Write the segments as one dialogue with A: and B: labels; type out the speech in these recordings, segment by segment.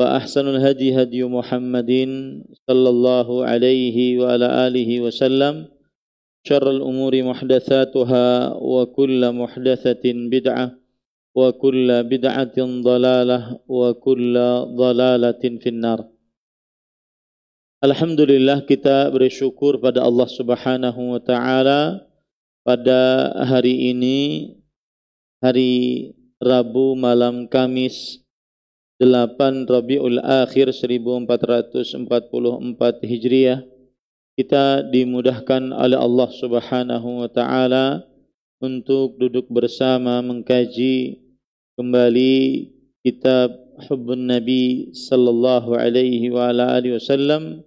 A: وأحسن الهدي هدي محمد صلى الله عليه وعلى آله وسلم شر الأمور محدثاتها وكل محدثة بدعة وكل بدعة ضلالة وكل ضلالة في النار Alhamdulillah kita bersyukur pada Allah Subhanahu wa taala pada hari ini hari Rabu malam Kamis 8 Rabiul Akhir 1444 Hijriah kita dimudahkan oleh Allah Subhanahu wa taala untuk duduk bersama mengkaji kembali kitab Hubbun Nabi sallallahu alaihi wa ala alihi wasallam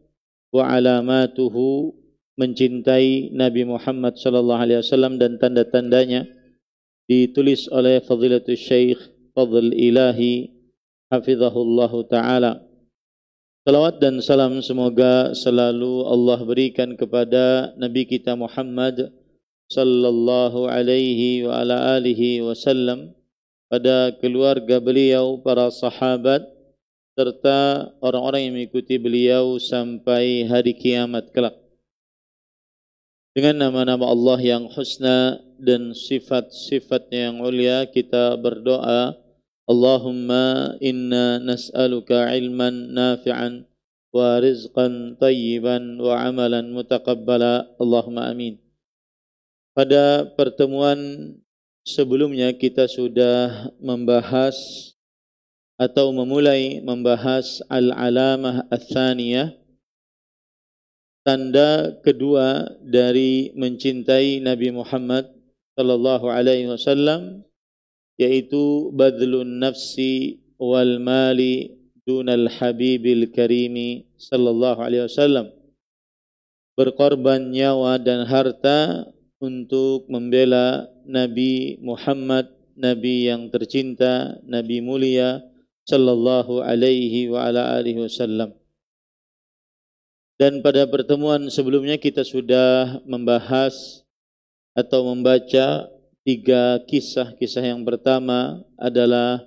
A: wa alamatuhu mencintai Nabi Muhammad sallallahu alaihi wasallam dan tanda-tandanya ditulis oleh Fadilatul Syekh Fadl Ilahi hafizahullahu taala. Salawat dan salam semoga selalu Allah berikan kepada Nabi kita Muhammad sallallahu alaihi wa ala alihi wasallam pada keluarga beliau, para sahabat serta orang-orang yang mengikuti beliau sampai hari kiamat kelak. Dengan nama-nama Allah yang husna dan sifat-sifatnya yang mulia, kita berdoa اللهم إنا نسألك علما نافعا ورزقا طيبا وعملا متقبلا اللهم amin. Pada pertemuan sebelumnya kita sudah membahas atau memulai membahas al-alamah ats-tsaniyah tanda kedua dari mencintai Nabi Muhammad sallallahu alaihi wasallam yaitu badlun nafsi wal mali dunal habibil karimi sallallahu alaihi wasallam berkorban nyawa dan harta untuk membela Nabi Muhammad Nabi yang tercinta Nabi mulia sallallahu alaihi wa ala alihi wasallam dan pada pertemuan sebelumnya kita sudah membahas atau membaca tiga kisah-kisah yang pertama adalah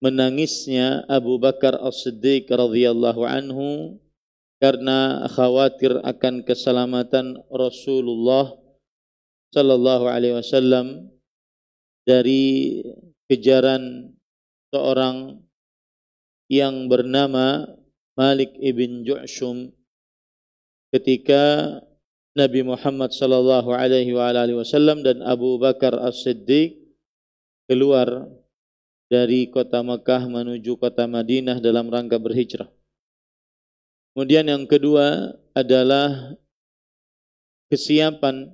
A: menangisnya Abu Bakar As-Siddiq radhiyallahu anhu karena khawatir akan keselamatan Rasulullah sallallahu alaihi wasallam dari kejaran seorang yang bernama Malik ibn Ju'shum ketika Nabi Muhammad sallallahu alaihi wasallam dan Abu Bakar As-Siddiq keluar dari kota Mekah menuju kota Madinah dalam rangka berhijrah. Kemudian yang kedua adalah kesiapan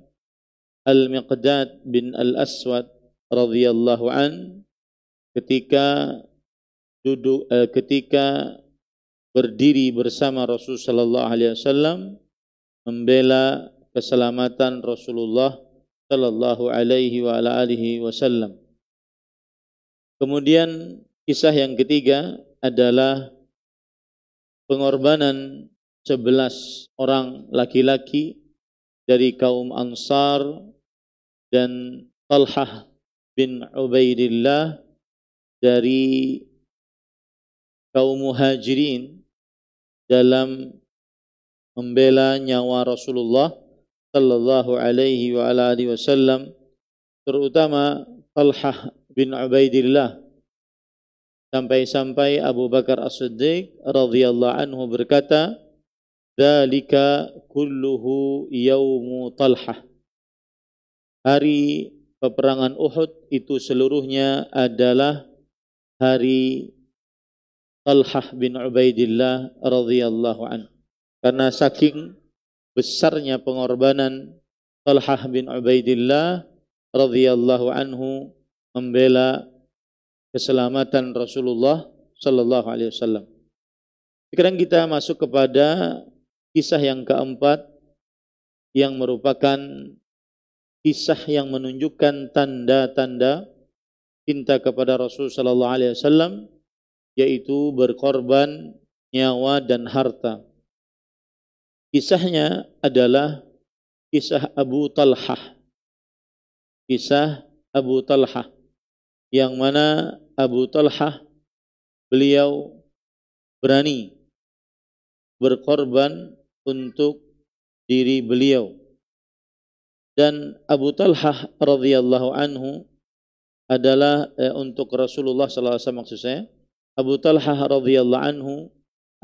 A: Al-Miqdad bin Al-Aswad radhiyallahu an ketika duduk eh, ketika berdiri bersama Rasulullah sallallahu alaihi wasallam membela keselamatan Rasulullah Shallallahu Alaihi wa ala alihi Wasallam. Kemudian kisah yang ketiga adalah pengorbanan sebelas orang laki-laki dari kaum Ansar
B: dan Talhah bin Ubaidillah dari kaum Muhajirin dalam
A: membela nyawa Rasulullah sallallahu alaihi wa ala alihi wasallam terutama Talhah bin Ubaidillah sampai-sampai Abu Bakar As-Siddiq radhiyallahu anhu berkata dalika kulluhu yaumu Talhah hari peperangan Uhud itu seluruhnya adalah hari Talhah bin Ubaidillah radhiyallahu anhu karena saking besarnya pengorbanan Talhah bin Ubaidillah radhiyallahu anhu membela keselamatan Rasulullah sallallahu alaihi wasallam. Sekarang kita masuk kepada kisah yang keempat yang merupakan kisah yang menunjukkan tanda-tanda cinta kepada Rasul sallallahu alaihi wasallam yaitu berkorban nyawa dan harta. Kisahnya adalah kisah Abu Talhah.
B: Kisah Abu Talhah. Yang mana Abu Talhah beliau berani berkorban untuk diri beliau. Dan Abu Talhah
A: radhiyallahu anhu adalah eh, untuk Rasulullah SAW maksud saya. Abu Talhah radhiyallahu anhu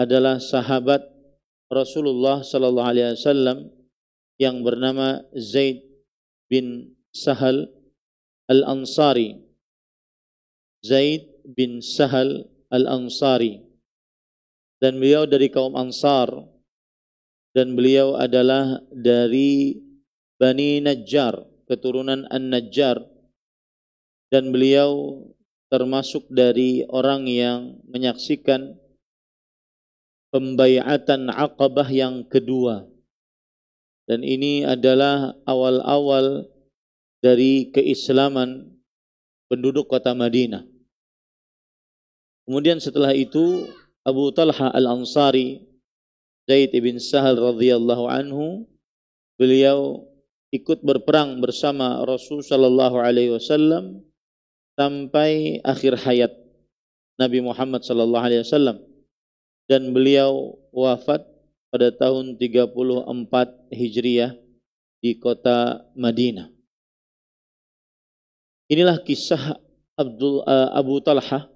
A: adalah sahabat Rasulullah sallallahu alaihi wasallam yang bernama Zaid bin Sahal Al-Ansari. Zaid bin Sahal Al-Ansari. Dan beliau dari kaum Ansar dan beliau adalah dari Bani Najjar, keturunan An-Najjar. Dan beliau termasuk dari orang yang menyaksikan pembayatan Aqabah yang kedua. Dan ini adalah awal-awal dari keislaman penduduk kota Madinah. Kemudian setelah itu Abu Talha Al-Ansari Zaid ibn Sahal radhiyallahu anhu beliau ikut berperang bersama Rasul sallallahu alaihi wasallam sampai akhir hayat Nabi Muhammad sallallahu alaihi wasallam dan beliau wafat pada tahun 34 Hijriah di kota Madinah. Inilah kisah Abdul uh, Abu Talha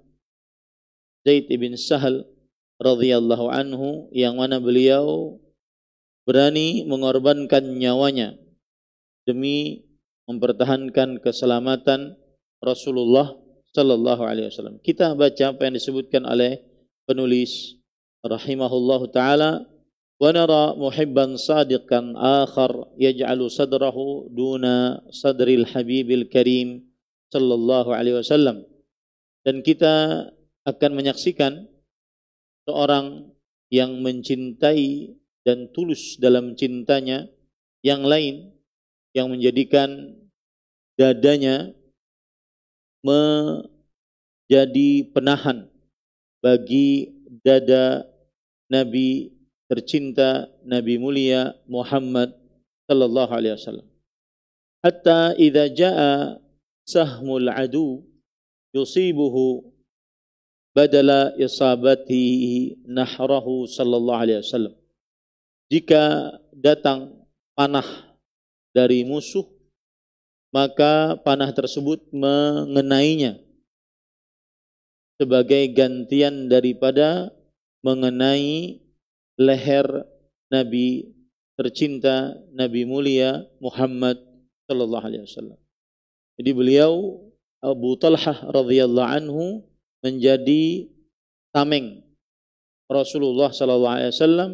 A: Zaid bin Sahal radhiyallahu anhu yang mana beliau berani mengorbankan nyawanya demi mempertahankan keselamatan Rasulullah sallallahu alaihi wasallam. Kita baca apa yang disebutkan oleh penulis rahimahullahu taala wa nara muhibban sadiqan akhar yaj'alu sadrahu duna sadril habibil karim sallallahu alaihi wasallam dan kita akan menyaksikan seorang yang mencintai dan tulus dalam cintanya yang lain yang menjadikan dadanya menjadi penahan bagi dada Nabi tercinta, Nabi mulia Muhammad sallallahu alaihi wasallam. Hatta idza jaa sahmul adu yusibuhu badala isabati nahrahu sallallahu alaihi wasallam. Jika datang panah dari musuh maka panah tersebut mengenainya sebagai gantian daripada mengenai leher Nabi tercinta Nabi mulia Muhammad sallallahu alaihi wasallam. Jadi beliau Abu Talhah radhiyallahu anhu menjadi tameng Rasulullah sallallahu alaihi wasallam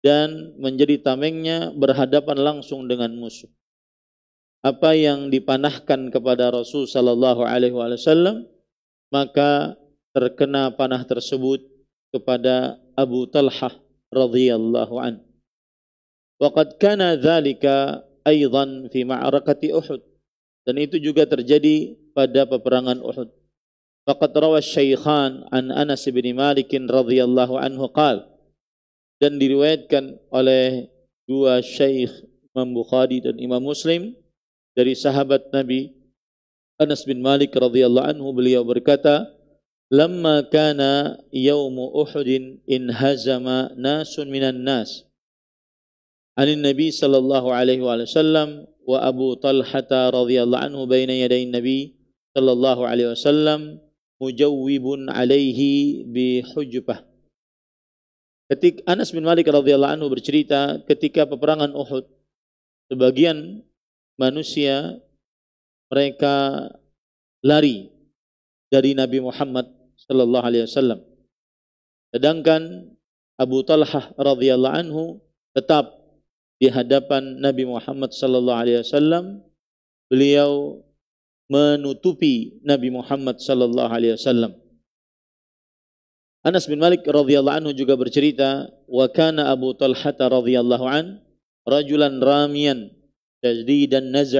A: dan menjadi tamengnya berhadapan langsung dengan musuh. Apa yang dipanahkan kepada Rasul sallallahu alaihi wasallam maka terkena panah tersebut kepada Abu Talha radhiyallahu an. Waqad kana dzalika aidan fi ma'rakati Uhud. Dan itu juga terjadi pada peperangan Uhud. Faqad rawa Syaikhan an Anas bin Malik radhiyallahu anhu qal. Dan diriwayatkan oleh dua syekh Imam Bukhari dan Imam Muslim dari sahabat Nabi Anas bin Malik radhiyallahu anhu beliau berkata, Lama kana yaumu uhudin in hazama nasun minan nas anin nabi sallallahu alaihi wa sallam wa abu talhata radhiyallahu anhu baina yaday nabi sallallahu alaihi wasallam mujawwibun alaihi bi hujbah ketika Anas bin Malik radhiyallahu anhu bercerita ketika peperangan Uhud sebagian manusia mereka lari dari Nabi Muhammad Sallallahu Alaihi Wasallam. Sedangkan Abu Talha radhiyallahu anhu tetap di hadapan Nabi Muhammad sallallahu alaihi wasallam beliau menutupi Nabi Muhammad sallallahu alaihi wasallam Anas bin Malik radhiyallahu anhu juga bercerita wa kana Abu Talha radhiyallahu an rajulan ramiyan dan naz'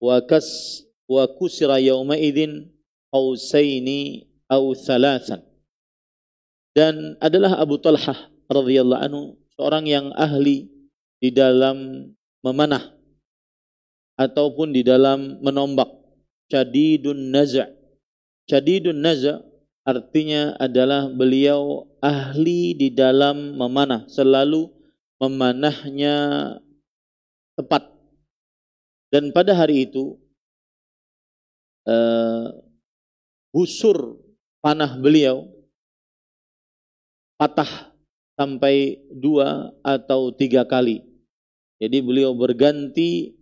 A: wa kas wa kusira yawma idin atau salasan. Dan adalah Abu Talhah radhiyallahu anhu seorang yang ahli di dalam memanah ataupun di dalam menombak. jadi naza'. Cadidun naza' artinya adalah beliau ahli di dalam memanah, selalu
B: memanahnya tepat. Dan pada hari itu uh, busur panah beliau patah sampai dua
A: atau tiga kali. Jadi beliau berganti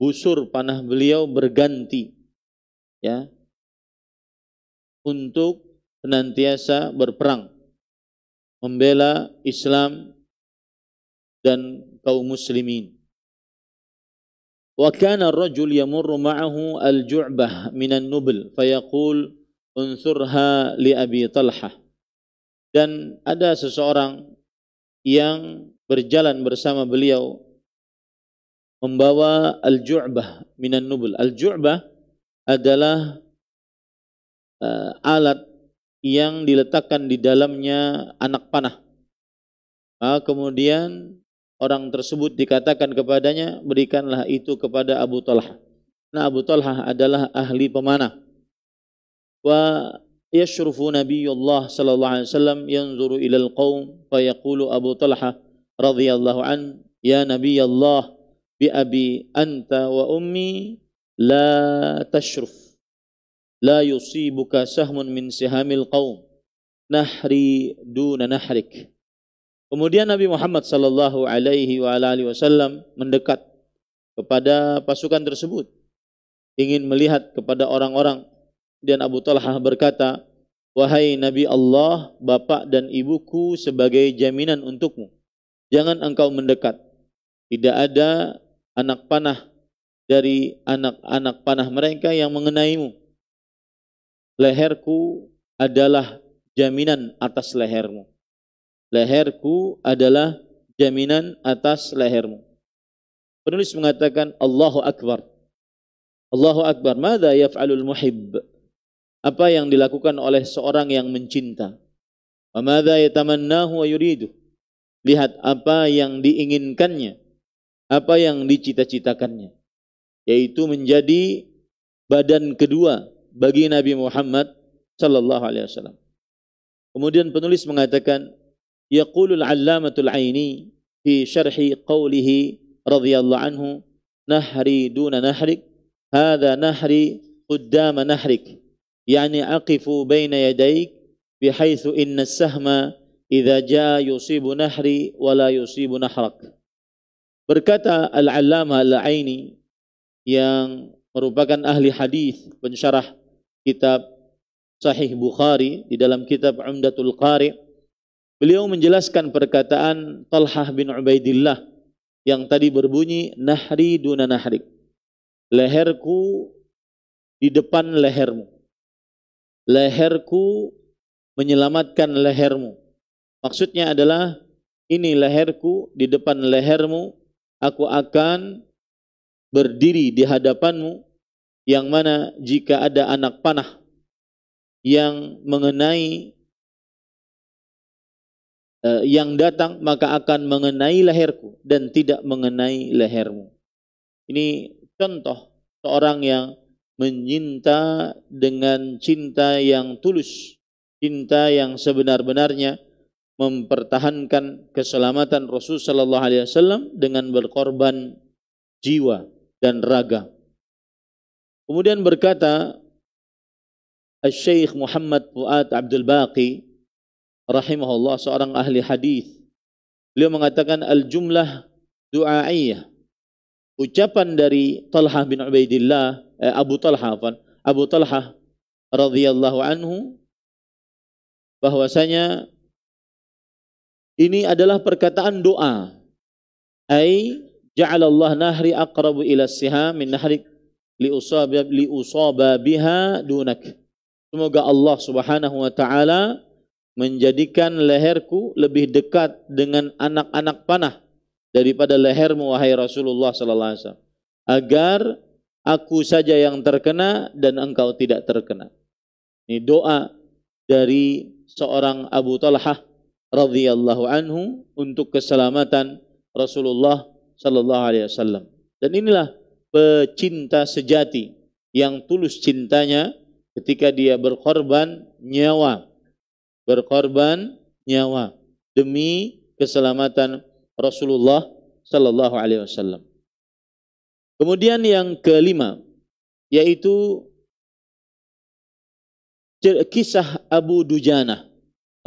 A: busur panah
B: beliau berganti ya untuk senantiasa berperang membela Islam dan kaum muslimin. Wa kana ar-rajul
A: yamurru ma'ahu al-ju'bah minan nubl fayaqul unsurha li Abi Talha. Dan ada seseorang yang berjalan bersama beliau membawa al-ju'bah minan nubul. Al-ju'bah adalah uh, alat yang diletakkan di dalamnya anak panah. Nah, kemudian orang tersebut dikatakan kepadanya, berikanlah itu kepada Abu Talha. Nah Abu Talha adalah ahli pemanah. ويشرف نبي الله صلى الله عليه وسلم ينظر إلى القوم فيقول أبو طلحة رضي الله عنه يا نبي الله بأبي أنت وأمي لا تشرف لا يصيبك سهم من سهام القوم nahri دون نحرك Kemudian Nabi Muhammad sallallahu alaihi wasallam mendekat kepada pasukan tersebut ingin melihat kepada orang-orang dan Abu Talha berkata, Wahai Nabi Allah, bapak dan ibuku sebagai jaminan untukmu. Jangan engkau mendekat. Tidak ada anak panah dari anak-anak panah mereka yang mengenaimu. Leherku adalah jaminan atas lehermu. Leherku adalah jaminan atas lehermu. Penulis mengatakan Allahu Akbar. Allahu Akbar. Mada yaf'alul muhibb? apa yang dilakukan oleh seorang yang mencinta. Amada yatamannahu wa yuridu. Lihat apa yang diinginkannya, apa yang dicita-citakannya, yaitu menjadi badan kedua bagi Nabi Muhammad sallallahu alaihi wasallam. Kemudian penulis mengatakan yaqulul allamatul aini fi syarhi qawlihi radhiyallahu anhu nahri duna nahrik hadha nahri qaddama nahrik yani aqifu baina yadayk bihaitsu inna sahma idza jaa yusibu nahri wa la yusibu nahrak. Berkata Al-Allamah Al-Aini yang merupakan ahli hadis pensyarah kitab Sahih Bukhari di dalam kitab Umdatul Qari beliau menjelaskan perkataan Talhah bin Ubaidillah yang tadi berbunyi nahri duna nahrik leherku di depan lehermu leherku menyelamatkan lehermu. Maksudnya adalah ini leherku di depan lehermu aku akan berdiri di hadapanmu
B: yang mana jika ada anak panah yang mengenai eh, yang datang maka akan
A: mengenai leherku dan tidak mengenai lehermu. Ini contoh seorang yang menyinta dengan cinta yang tulus, cinta yang sebenar-benarnya, mempertahankan keselamatan Rasul Sallallahu Alaihi Wasallam dengan berkorban jiwa dan raga. Kemudian berkata Al Syekh Muhammad Fuad Abdul Baqi rahimahullah seorang ahli hadis. Beliau mengatakan al-jumlah du'aiyah. Ucapan dari Talha bin Ubaidillah Eh, Abu Talha apa? Abu Talha radhiyallahu anhu bahwasanya ini adalah perkataan doa. Ai ja'alallahu nahri aqrabu ila siha min nahrik li usaba li usaba biha dunak. Semoga Allah Subhanahu wa taala menjadikan leherku lebih dekat dengan anak-anak panah daripada lehermu wahai Rasulullah sallallahu alaihi wasallam agar aku saja yang terkena dan engkau tidak terkena. Ini doa dari seorang Abu Talhah radhiyallahu anhu untuk keselamatan Rasulullah sallallahu alaihi wasallam. Dan inilah pecinta sejati yang tulus cintanya ketika dia berkorban nyawa. Berkorban nyawa demi keselamatan
B: Rasulullah sallallahu alaihi wasallam. Kemudian yang kelima yaitu kisah Abu Dujana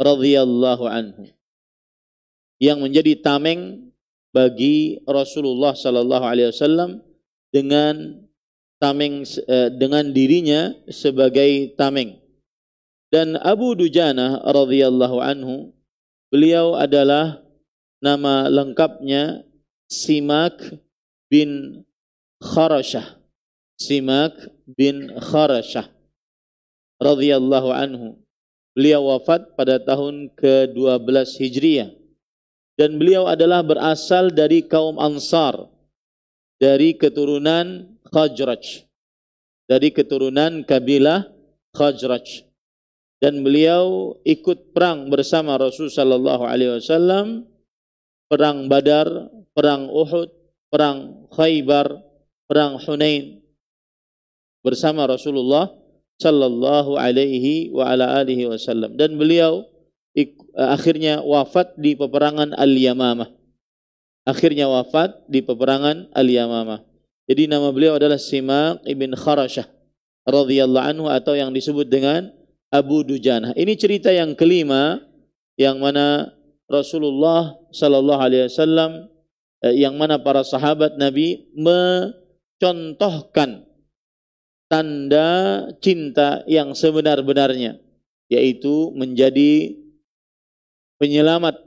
B: radhiyallahu anhu yang menjadi tameng
A: bagi Rasulullah sallallahu alaihi wasallam dengan tameng e, dengan dirinya sebagai tameng. Dan Abu Dujana radhiyallahu anhu beliau adalah nama lengkapnya Simak bin Kharashah, Simak bin Kharashah, radhiyallahu anhu. Beliau wafat pada tahun ke-12 Hijriah dan beliau adalah berasal dari kaum Ansar dari keturunan Khajraj dari keturunan kabilah Khajraj dan beliau ikut perang bersama Rasul sallallahu alaihi wasallam perang Badar, perang Uhud, perang Khaybar, perang Hunain bersama Rasulullah sallallahu alaihi wa ala alihi wasallam dan beliau eh, akhirnya wafat di peperangan Al-Yamamah. Akhirnya wafat di peperangan Al-Yamamah. Jadi nama beliau adalah Simak ibn Kharashah radhiyallahu anhu atau yang disebut dengan Abu Dujanah. Ini cerita yang kelima yang mana Rasulullah sallallahu alaihi wasallam eh, yang mana para sahabat Nabi me contohkan tanda cinta yang sebenar-benarnya, yaitu menjadi penyelamat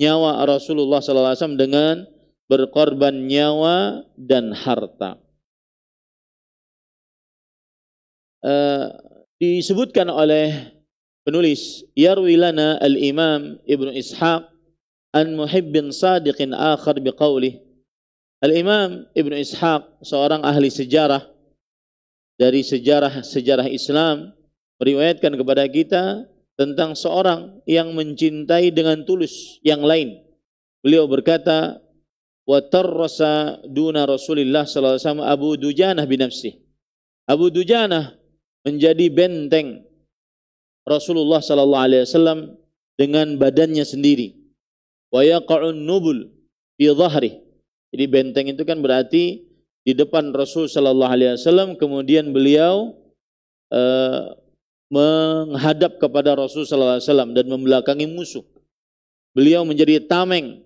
A: nyawa Rasulullah
B: SAW dengan berkorban nyawa dan harta. E, disebutkan oleh
A: penulis Yarwilana al-Imam Ibnu Ishaq an muhibbin sadiqin akhar biqaulih Al-Imam Ibn Ishaq, seorang ahli sejarah dari sejarah-sejarah Islam, meriwayatkan kepada kita tentang seorang yang mencintai dengan tulus yang lain. Beliau berkata, "Wa tarrasa duna Rasulillah sallallahu alaihi wasallam Abu Dujanah bin nafsi." Abu Dujanah menjadi benteng Rasulullah sallallahu alaihi wasallam dengan badannya sendiri. Wa yaqa'un nubul fi jadi benteng itu kan berarti di depan Rasul Shallallahu Alaihi Wasallam, kemudian beliau eh, menghadap kepada Rasul Shallallahu Alaihi Wasallam dan membelakangi musuh. Beliau menjadi tameng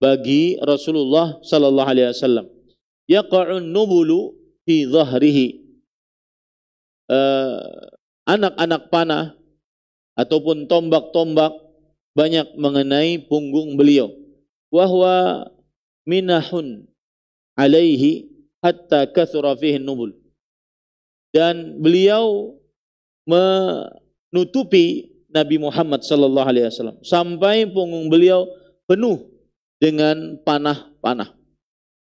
A: bagi Rasulullah Shallallahu Alaihi Wasallam. Yaqa'un nubulu fi zahrihi. Eh, anak-anak panah ataupun tombak-tombak banyak mengenai punggung beliau. Wahwa minahun alaihi hatta kathura fihi nubul. Dan beliau menutupi Nabi Muhammad sallallahu alaihi wasallam sampai punggung beliau penuh dengan panah-panah.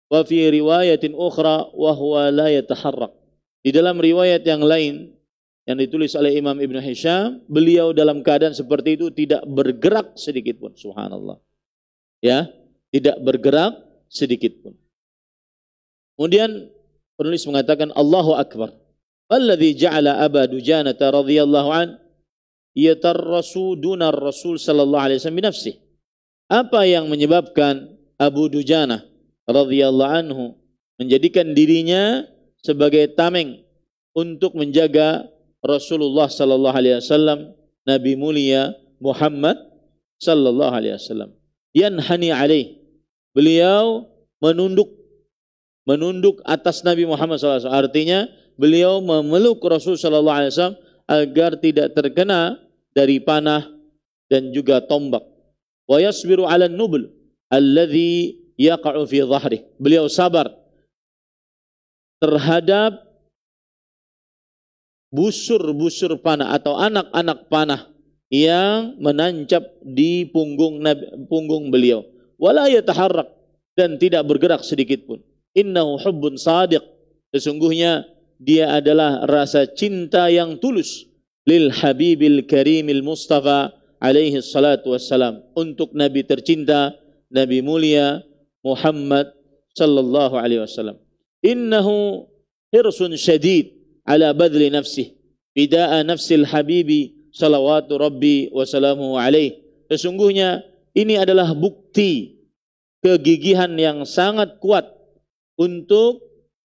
A: Wa fi riwayatin ukhra wa huwa la yataharrak. Di dalam riwayat yang lain yang ditulis oleh Imam Ibn Hisham, beliau dalam keadaan seperti itu tidak bergerak sedikit pun. Subhanallah. Ya, tidak bergerak sedikit pun. Kemudian penulis mengatakan Allahu Akbar. Alladhi ja'ala Aba Dujanata radhiyallahu an yatarrasu dunar Rasul sallallahu alaihi wasallam binafsih. Apa yang menyebabkan Abu Dujana radhiyallahu anhu menjadikan dirinya sebagai tameng untuk menjaga Rasulullah sallallahu alaihi wasallam Nabi mulia Muhammad sallallahu alaihi wasallam yanhani alaih beliau menunduk menunduk atas Nabi Muhammad SAW. Artinya beliau memeluk Rasul SAW Alaihi Wasallam agar tidak terkena dari panah dan juga tombak. Wa yasbiru ala nubl alladhi yaqa'u fi dhahri. Beliau sabar terhadap busur-busur panah atau anak-anak panah yang menancap di punggung Nabi, punggung beliau wala yataharrak dan tidak bergerak sedikit pun. Innahu hubbun sadiq. Sesungguhnya dia adalah rasa cinta yang tulus lil habibil karimil mustafa alaihi salatu wassalam untuk nabi tercinta nabi mulia Muhammad sallallahu alaihi wasallam. Innahu hirsun syadid ala badli nafsih fida'a nafsil habibi salawatu rabbi wa salamuhu alaih. Sesungguhnya ini adalah bukti kegigihan yang sangat kuat untuk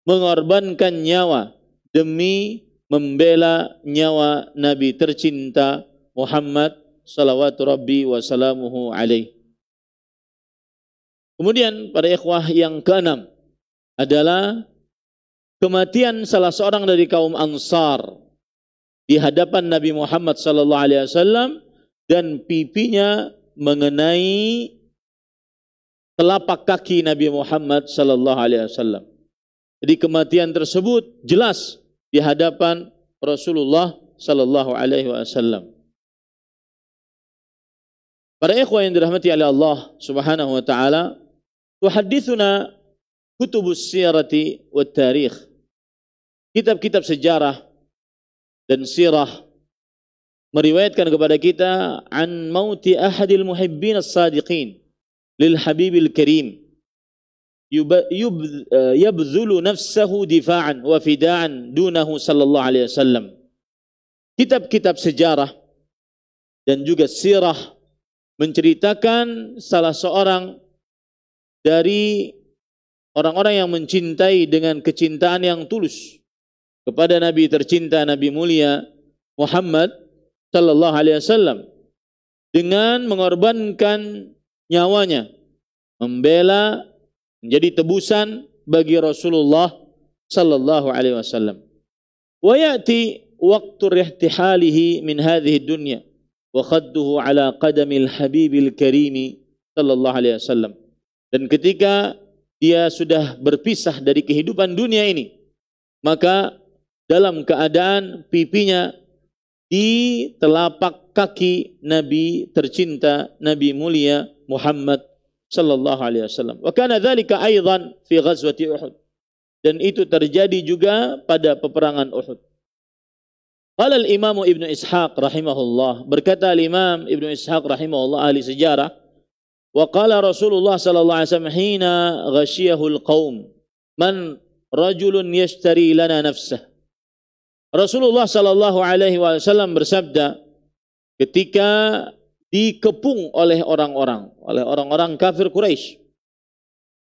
A: mengorbankan nyawa demi membela nyawa Nabi tercinta Muhammad salawatu rabbi wa alaih. Kemudian pada ikhwah yang keenam adalah kematian salah seorang dari kaum Ansar di hadapan Nabi Muhammad sallallahu alaihi wasallam dan pipinya mengenai telapak kaki Nabi Muhammad sallallahu alaihi wasallam. Jadi kematian tersebut jelas di hadapan Rasulullah sallallahu alaihi wasallam. Para ikhwah yang dirahmati oleh Allah Subhanahu wa taala, tuhadditsuna kutubus sirati wat tarikh. Kitab-kitab sejarah dan sirah meriwayatkan kepada kita an mauti ahadil muhibbin as-sadiqin lil habibil karim eh, yabzulu nafsahu difa'an wa fida'an dunahu sallallahu alaihi wasallam kitab-kitab sejarah dan juga sirah menceritakan salah seorang dari orang-orang yang mencintai dengan kecintaan yang tulus kepada nabi tercinta nabi mulia Muhammad Shallallahu Alaihi Wasallam dengan mengorbankan nyawanya, membela menjadi tebusan bagi Rasulullah Shallallahu Alaihi Wasallam. Wayati waktu rihtihalihi min hadhihi dunya wa khadduhu ala qadamil habibil karimi sallallahu alaihi wasallam dan ketika dia sudah berpisah dari kehidupan dunia ini maka dalam keadaan pipinya di telapak kaki Nabi tercinta, Nabi mulia Muhammad sallallahu alaihi wasallam. Wa kana dzalika aidan fi ghazwati Uhud. Dan itu terjadi juga pada peperangan Uhud. Qala al-Imam Ibnu Ishaq rahimahullah, berkata al-Imam Ibnu Ishaq rahimahullah ahli sejarah, wa qala Rasulullah sallallahu alaihi wasallam hina ghasyiyahu al-qaum, man rajulun yashtari lana nafsahu Rasulullah Shallallahu Alaihi Wasallam bersabda ketika dikepung oleh orang-orang, oleh orang-orang kafir Quraisy.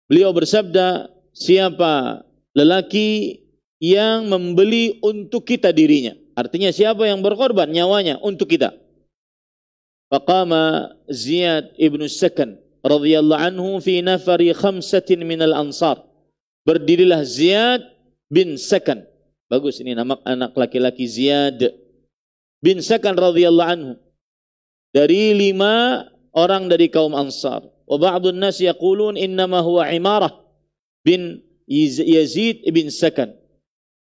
A: Beliau bersabda, siapa lelaki yang membeli untuk kita dirinya? Artinya siapa yang berkorban nyawanya untuk kita? Faqama Ziyad ibnu Sakan radhiyallahu anhu fi nafari khamsatin minal ansar. Berdirilah Ziyad bin Sakan Bagus ini nama anak laki-laki Ziyad bin Sakan radhiyallahu anhu. Dari lima orang dari kaum Ansar. Wa ba'dun nas yaqulun innama huwa Imarah bin Yazid bin Sakan.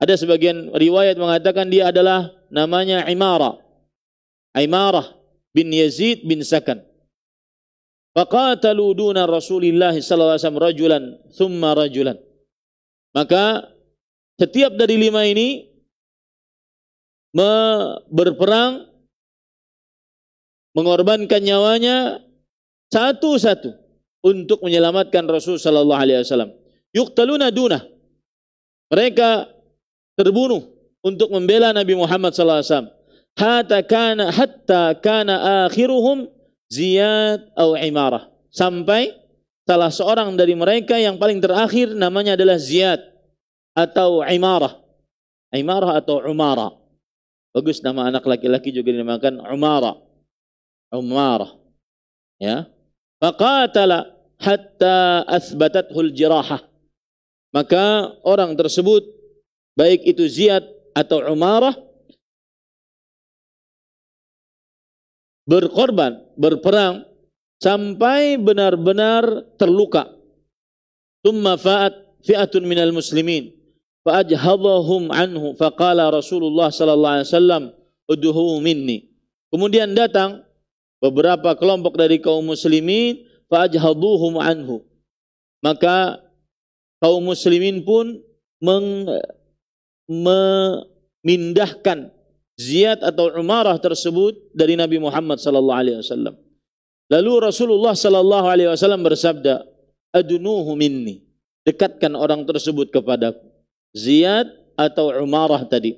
A: Ada sebagian riwayat mengatakan dia adalah namanya Imarah. Imarah bin Yazid bin Sakan. Faqatalu duna Rasulillah sallallahu alaihi wasallam rajulan thumma rajulan. Maka setiap
B: dari lima ini berperang, mengorbankan nyawanya satu-satu untuk
A: menyelamatkan Rasul Sallallahu Alaihi Wasallam. Yuktaluna dunah. Mereka terbunuh untuk membela Nabi Muhammad Sallallahu Alaihi Wasallam. Hatta kana hatta kana akhiruhum Ziyad au Imarah. Sampai salah seorang dari mereka yang paling terakhir namanya adalah Ziyad atau imarah. Imarah atau umara. Bagus nama anak laki-laki juga dinamakan umara. Umara. Ya. Faqatala
B: hatta asbatathul jirahah. Maka orang tersebut baik itu Ziyad atau Umarah berkorban, berperang sampai benar-benar
A: terluka. Tumma fa'at fi'atun minal muslimin faajhadahum anhu faqala Rasulullah sallallahu alaihi wasallam udhu minni kemudian datang beberapa kelompok dari kaum muslimin faajhaduhum anhu maka kaum muslimin pun meng, memindahkan Ziyad atau Umarah tersebut dari Nabi Muhammad sallallahu alaihi wasallam. Lalu Rasulullah sallallahu alaihi wasallam bersabda, "Adunuhu minni." Dekatkan orang tersebut kepadaku. Ziyad atau Umarah tadi.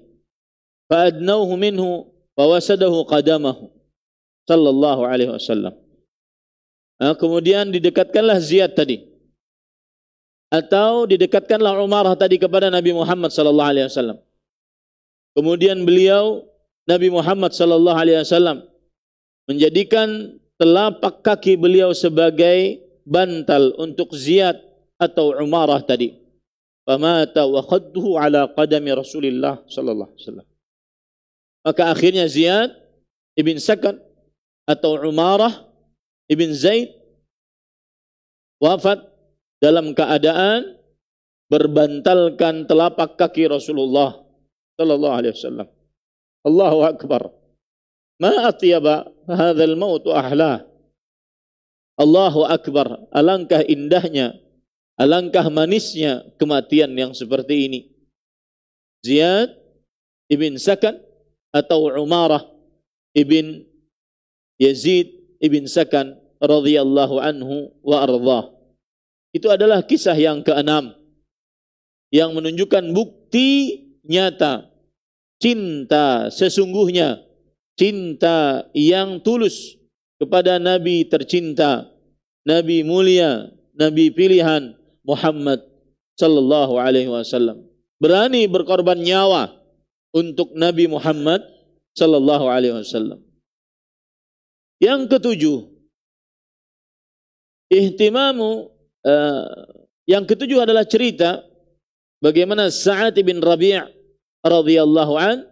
A: Fa'adnauhu minhu fawasadahu qadamahu. Sallallahu alaihi wasallam. Nah, kemudian didekatkanlah Ziyad tadi. Atau didekatkanlah Umarah tadi kepada Nabi Muhammad sallallahu alaihi wasallam. Kemudian beliau Nabi Muhammad sallallahu alaihi wasallam menjadikan telapak kaki beliau sebagai bantal untuk Ziyad atau Umarah tadi famata wa khadduhu ala qadami
B: Rasulillah sallallahu alaihi wasallam. Maka akhirnya Ziyad ibn Sakan atau Umarah ibn Zaid
A: wafat dalam keadaan berbantalkan telapak kaki Rasulullah sallallahu alaihi wasallam. Allahu akbar. Ma atyaba hadzal maut ahla. Allahu akbar. Alangkah indahnya Alangkah manisnya kematian yang seperti ini. Ziyad ibn Sakan atau Umarah ibn Yazid ibn Sakan radhiyallahu anhu wa ardhah. Itu adalah kisah yang keenam yang menunjukkan bukti nyata cinta sesungguhnya cinta yang tulus kepada nabi tercinta, nabi mulia, nabi pilihan Muhammad sallallahu alaihi wasallam. Berani
B: berkorban nyawa untuk Nabi Muhammad sallallahu alaihi wasallam. Yang ketujuh, ihtimamu uh, yang ketujuh adalah cerita bagaimana Sa'ad bin Rabi'
A: radhiyallahu an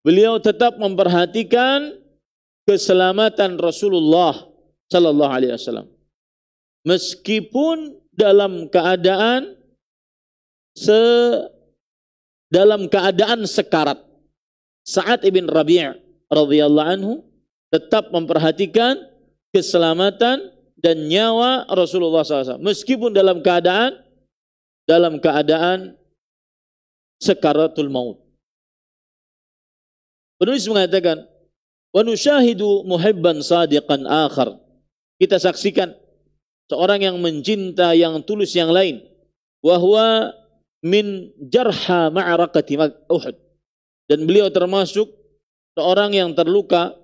A: beliau tetap memperhatikan keselamatan Rasulullah sallallahu alaihi wasallam. Meskipun dalam keadaan se dalam keadaan sekarat. Sa'ad ibn Rabi' radhiyallahu anhu tetap memperhatikan keselamatan dan nyawa Rasulullah SAW.
B: Meskipun dalam keadaan dalam keadaan sekaratul maut. Penulis mengatakan, "Wa nusyahidu
A: muhibban sadiqan akhar." Kita saksikan seorang yang mencinta yang tulus yang lain wahwa min jarha ma'arakati Uhud dan beliau termasuk seorang yang terluka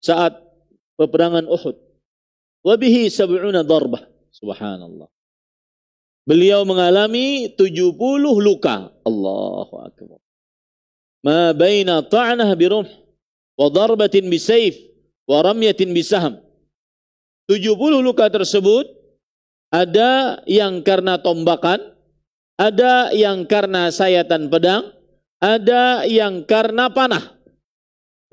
A: saat peperangan Uhud wabihi sab'una darbah subhanallah beliau mengalami 70 luka Allahu akbar ma baina ta'nah bi rumh wa darbatin bi sayf wa ramyatin bi saham 70 luka tersebut ada yang karena tombakan, ada yang karena sayatan pedang, ada yang karena panah.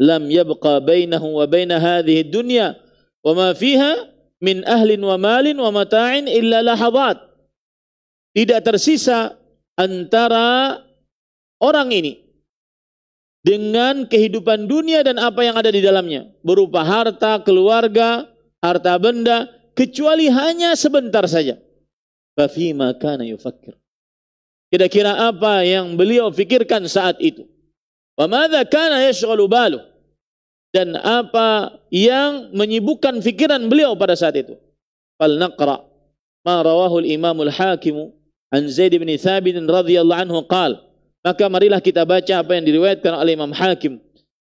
A: Lam yabqa bainahu wa baina hadhihi dunya wa ma fiha min ahlin wa malin wa mata'in illa lahadat. Tidak tersisa antara orang ini dengan kehidupan dunia dan apa yang ada di dalamnya berupa harta, keluarga, harta benda kecuali hanya sebentar saja. Fafima kana yufakkir. Kira-kira apa yang beliau pikirkan saat itu? Wa madza kana yashghalu baluh? Dan apa yang menyibukkan pikiran beliau pada saat itu? Fal naqra ma rawahu al-Imam al-Hakim an Zaid bin Thabit radhiyallahu anhu qala maka marilah kita baca apa yang diriwayatkan oleh Imam Hakim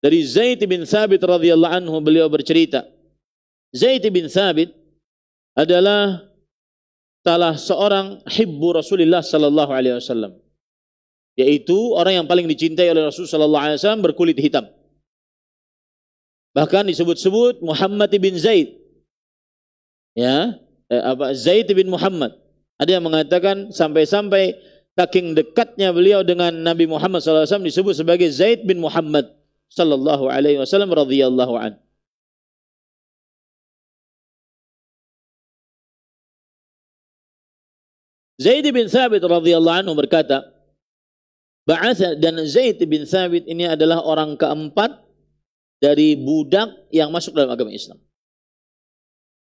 A: dari Zaid bin Thabit radhiyallahu anhu beliau bercerita Zaid bin Thabit adalah salah seorang hibbu Rasulullah sallallahu alaihi wasallam yaitu orang yang paling dicintai oleh Rasul sallallahu alaihi wasallam berkulit hitam. Bahkan disebut-sebut Muhammad bin Zaid. Ya, eh, apa Zaid bin Muhammad. Ada yang mengatakan sampai-sampai saking dekatnya beliau dengan Nabi Muhammad
B: SAW disebut sebagai Zaid bin Muhammad sallallahu alaihi wasallam radhiyallahu anhu.
C: Zaid bin Thabit radhiyallahu anhu berkata, dan
A: Zaid bin Thabit ini adalah orang keempat dari budak yang masuk dalam agama Islam.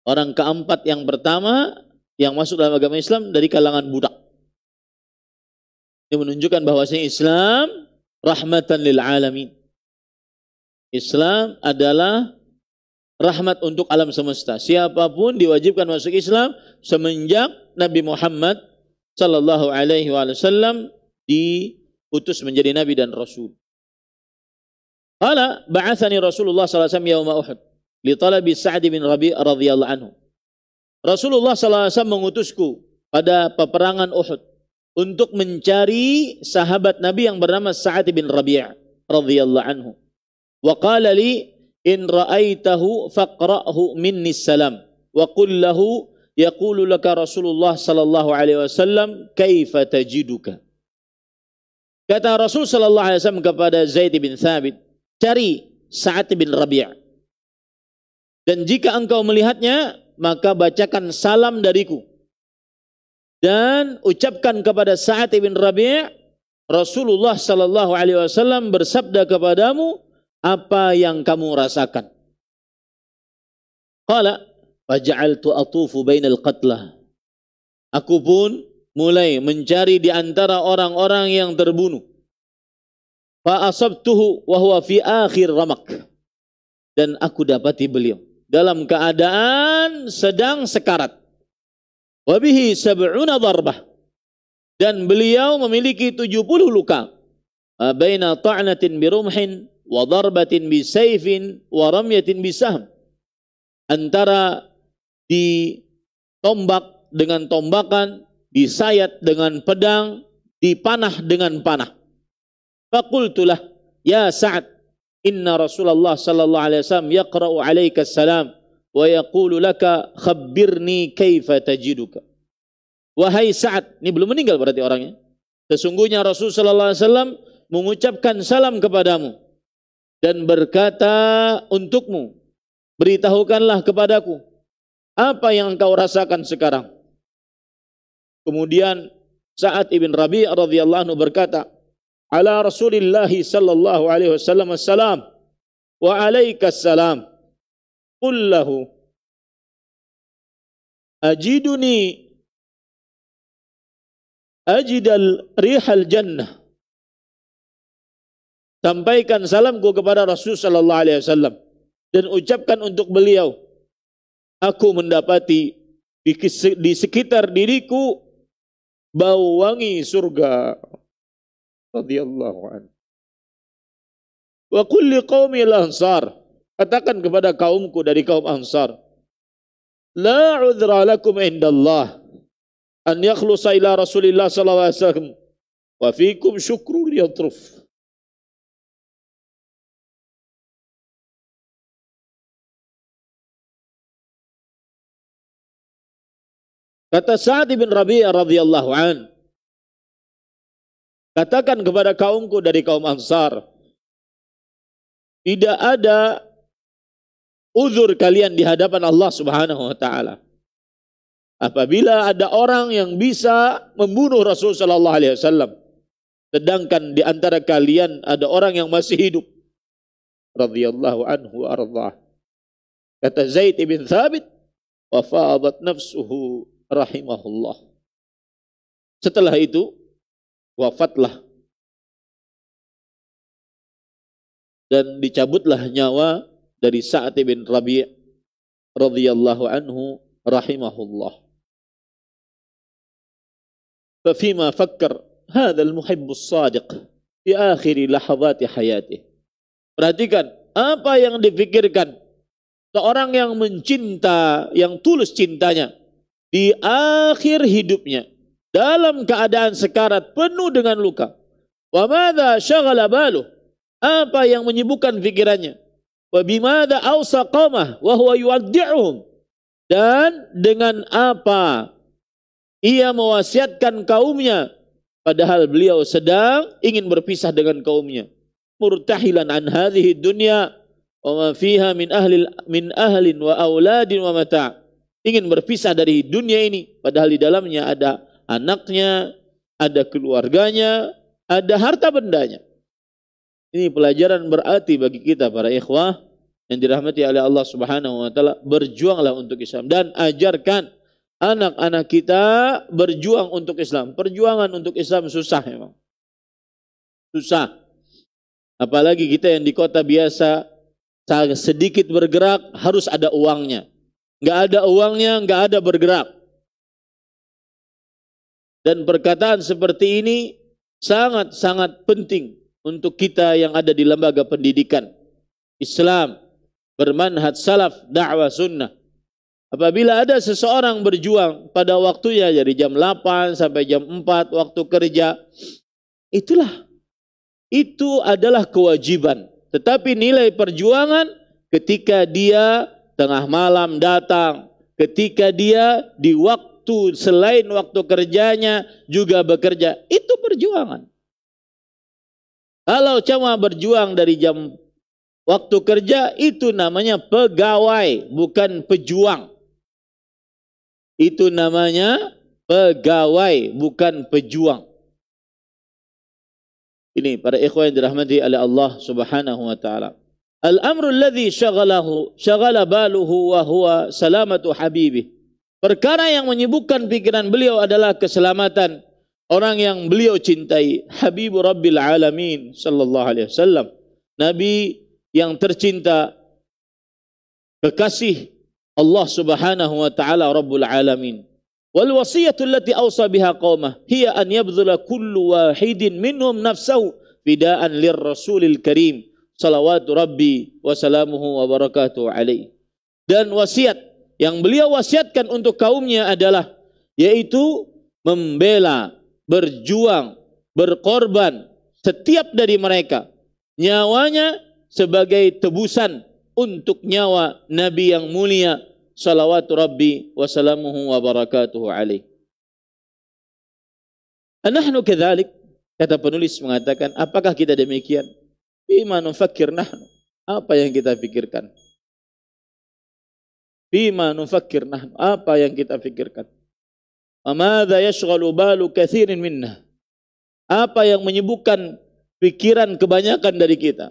A: Orang keempat yang pertama yang masuk dalam agama Islam dari kalangan budak. Ini menunjukkan bahwasanya Islam rahmatan lil alamin. Islam adalah rahmat untuk alam semesta. Siapapun diwajibkan masuk Islam semenjak Nabi Muhammad Sallallahu Alaihi Wasallam diutus menjadi nabi dan rasul. Qala ba'athani Rasulullah sallallahu alaihi wasallam yauma Uhud li talabi Sa'd bin Rabi' radhiyallahu anhu. Rasulullah sallallahu alaihi wasallam mengutusku pada peperangan Uhud untuk mencari sahabat Nabi yang bernama Sa'd bin Rabi' radhiyallahu anhu. Wa qala li in ra'aitahu faqra'hu minni salam wa qul lahu yaqulu laka Rasulullah sallallahu alaihi wasallam kaifa tajiduka Kata Rasul sallallahu alaihi wasallam kepada Zaid bin Thabit, "Cari Sa'ad bin Rabi'." Dan jika engkau melihatnya, maka bacakan salam dariku. Dan ucapkan kepada Sa'ad bin Rabi', Rasulullah sallallahu alaihi wasallam bersabda kepadamu apa yang kamu rasakan. Qala Faja'altu atufu bainal qatlah. Aku pun mulai mencari di antara orang-orang yang terbunuh. Fa asabtuhu wa huwa fi akhir ramak. Dan aku dapati beliau dalam keadaan sedang sekarat. Wabihi sab'una darbah. Dan beliau memiliki 70 luka. Baina ta'natin bi birumhin wa darbatin bi bisayfin wa ramyatin bi sahm. Antara ditombak dengan tombakan, disayat dengan pedang, dipanah dengan panah. Fakultulah, ya Sa'ad, inna Rasulullah sallallahu alaihi wasallam yaqra'u alaika salam wa yaqulu laka khabbirni kaifa tajiduka. Wahai Sa'ad, ini belum meninggal berarti orangnya. Sesungguhnya Rasul sallallahu alaihi wasallam mengucapkan salam kepadamu dan berkata untukmu, beritahukanlah kepadaku apa yang engkau rasakan sekarang? Kemudian saat Ibn Rabi radhiyallahu anhu berkata, "Ala
B: Rasulillahi sallallahu alaihi wasallam assalam, wa alayka salam.
C: Qul lahu ajiduni ajidal rihal jannah."
B: Sampaikan salamku kepada Rasul sallallahu alaihi wasallam dan ucapkan
A: untuk beliau, aku mendapati di, di sekitar
B: diriku bau wangi surga. Radiyallahu anhu. Wa kulli qawmi lansar. Katakan kepada kaumku dari kaum ansar. La udhra lakum indallah. An yakhlusa ila rasulillah sallallahu alaihi wasallam. Wa fikum syukru liyatruf.
C: Kata Sa'ad bin Rabi'ah radhiyallahu an, katakan kepada kaumku dari
B: kaum Ansar, tidak ada uzur kalian di hadapan Allah Subhanahu wa taala. Apabila ada orang
A: yang bisa membunuh Rasul sallallahu alaihi wasallam, sedangkan di antara kalian ada orang yang masih hidup. Radhiyallahu anhu arda.
B: Kata Zaid bin Thabit, wa nafsuhu rahimahullah. Setelah itu wafatlah dan dicabutlah nyawa dari Sa'ad bin Rabi' radhiyallahu anhu rahimahullah. ففيما فكر هذا المحب الصادق في
A: آخر لحظات حياته. Perhatikan apa yang dipikirkan seorang yang mencinta, yang tulus cintanya di akhir hidupnya dalam keadaan sekarat penuh dengan luka. Wa madza syaghala baluh? Apa yang menyibukkan pikirannya? Wa bimadza awsa qamah wa huwa yuwaddi'uhum? Dan dengan apa ia mewasiatkan kaumnya padahal beliau sedang ingin berpisah dengan kaumnya. Murtahilan an hadhihi dunya wa ma fiha min ahli min ahlin wa auladin wa mata' ingin berpisah dari dunia ini padahal di dalamnya ada anaknya, ada keluarganya, ada harta bendanya. Ini pelajaran berarti bagi kita para ikhwah yang dirahmati oleh Allah Subhanahu wa taala, berjuanglah untuk Islam dan ajarkan anak-anak kita berjuang untuk Islam. Perjuangan untuk Islam susah memang. Susah. Apalagi kita yang di kota biasa sedikit bergerak harus ada uangnya nggak ada uangnya, nggak ada bergerak. Dan perkataan seperti ini sangat-sangat penting untuk kita yang ada di lembaga pendidikan. Islam bermanhat salaf dakwah sunnah. Apabila ada seseorang berjuang pada waktunya dari jam 8 sampai jam 4 waktu kerja, itulah itu adalah kewajiban. Tetapi nilai perjuangan ketika dia tengah malam datang ketika dia di waktu selain waktu kerjanya juga bekerja. Itu perjuangan. Kalau cuma berjuang dari jam waktu kerja itu namanya pegawai
B: bukan pejuang. Itu namanya pegawai bukan pejuang. Ini para
A: ikhwan yang dirahmati oleh Allah Subhanahu wa taala. Al-amru alladhi syaghalahu syaghala baluhu wa huwa salamatu habibih. Perkara yang menyibukkan pikiran beliau adalah keselamatan orang yang beliau cintai, habibur Rabbil Alamin sallallahu alaihi wasallam. Nabi yang tercinta kekasih Allah Subhanahu wa taala Rabbul Alamin. Wal wasiyatu allati awsa biha qaumah hiya an yabdhula kullu wahidin minhum nafsahu fida'an lir Rasulil Karim salawatu rabbi wasalamuhu wa barakatuh alaih. Dan wasiat yang beliau wasiatkan untuk kaumnya adalah yaitu membela, berjuang, berkorban setiap dari mereka nyawanya sebagai tebusan untuk nyawa Nabi yang mulia salawatu rabbi wasalamuhu wabarakatuh wa barakatuhu alaih. Anahnu kedzalik kata penulis mengatakan apakah kita demikian? Bima nufakir nahnu. Apa yang kita pikirkan? Bima nufakir nahnu. Apa yang kita pikirkan? Amada yashgalu balu kathirin minna. Apa yang menyibukkan pikiran kebanyakan dari kita?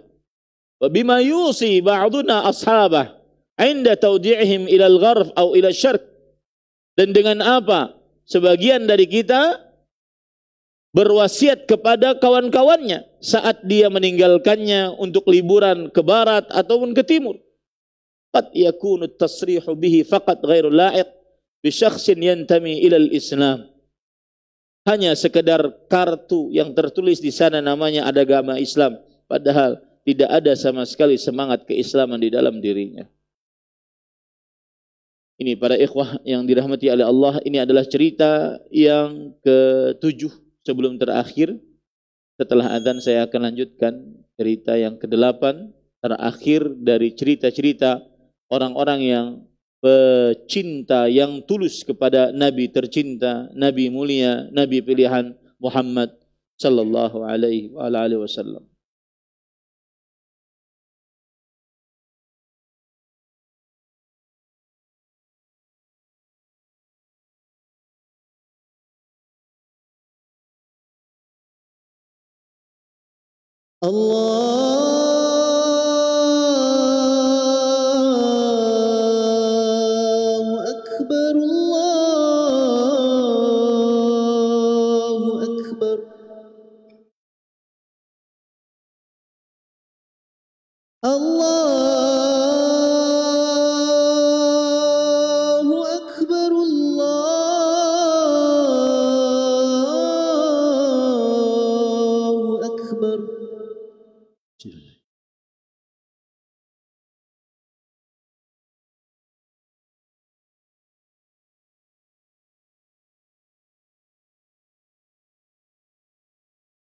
A: Bima yusi ba'duna ashabah inda taudi'ihim ilal gharf atau ilal syark. Dan dengan apa sebagian dari kita berwasiat kepada kawan-kawannya saat dia meninggalkannya untuk liburan ke barat ataupun ke timur. Qad yakunu tasrihu bihi faqat ghairu la'iq bi syakhsin yantami ila islam Hanya sekedar kartu yang tertulis di sana namanya ada agama Islam, padahal tidak ada sama sekali semangat keislaman di dalam dirinya. Ini para ikhwah yang dirahmati oleh Allah, ini adalah cerita yang ketujuh sebelum terakhir. Setelah azan saya akan lanjutkan cerita yang kedelapan terakhir dari cerita-cerita orang-orang yang pecinta yang tulus kepada nabi tercinta,
B: nabi mulia, nabi pilihan Muhammad sallallahu alaihi wa alihi wasallam.
C: الله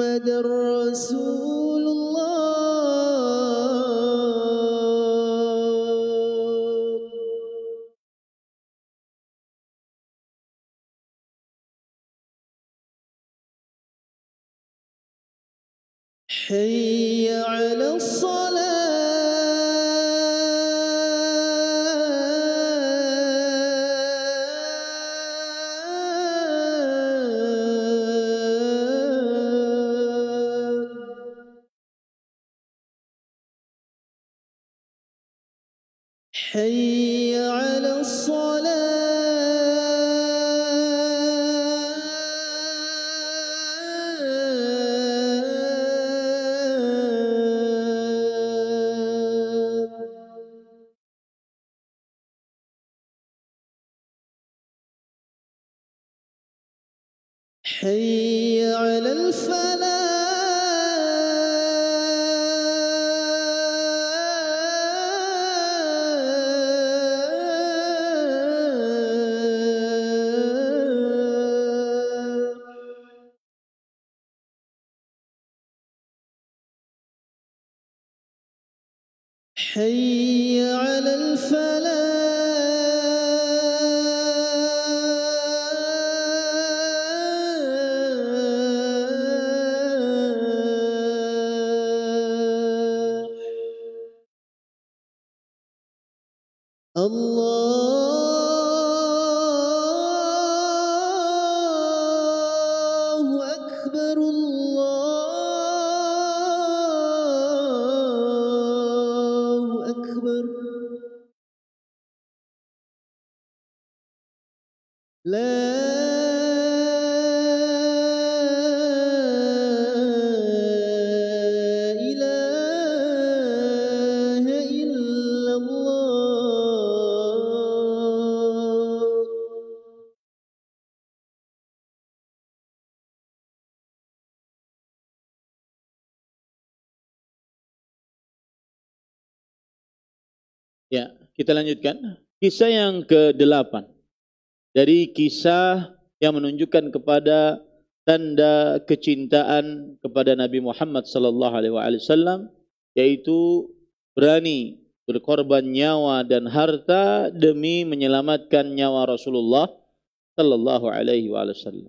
C: محمد رسول الله حي Kita lanjutkan.
B: Kisah yang ke-8. Dari kisah yang menunjukkan kepada
A: tanda kecintaan kepada Nabi Muhammad sallallahu alaihi wasallam yaitu berani berkorban nyawa dan harta demi menyelamatkan nyawa Rasulullah sallallahu alaihi wasallam.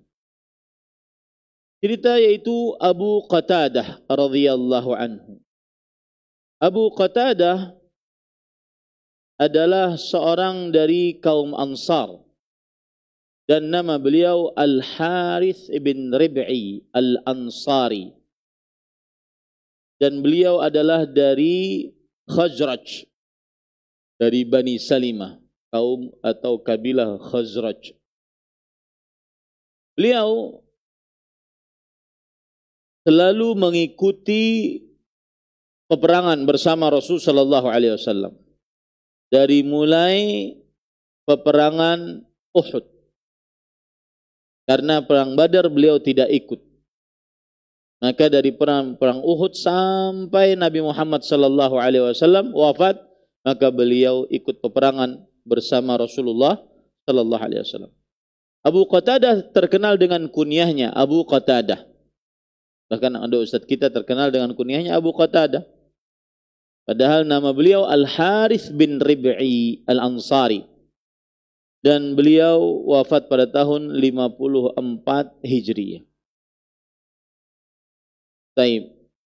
B: Cerita yaitu Abu Qatadah radhiyallahu anhu. Abu Qatadah adalah seorang dari kaum Ansar dan nama beliau Al Harith
A: ibn Rib'i Al Ansari dan beliau adalah dari Khazraj dari Bani Salimah
B: kaum atau kabilah Khazraj beliau selalu mengikuti peperangan bersama Rasul sallallahu alaihi wasallam dari mulai
A: peperangan Uhud. Karena perang Badar beliau tidak ikut. Maka dari perang perang Uhud
B: sampai
A: Nabi Muhammad sallallahu alaihi wasallam wafat, maka beliau ikut peperangan bersama Rasulullah sallallahu alaihi wasallam. Abu Qatadah terkenal dengan kunyahnya Abu Qatadah. Bahkan ada ustaz kita terkenal dengan kunyahnya Abu Qatadah. Padahal nama beliau Al-Harith bin Rib'i Al-Ansari.
B: Dan beliau wafat pada tahun 54 Hijriah. Taib.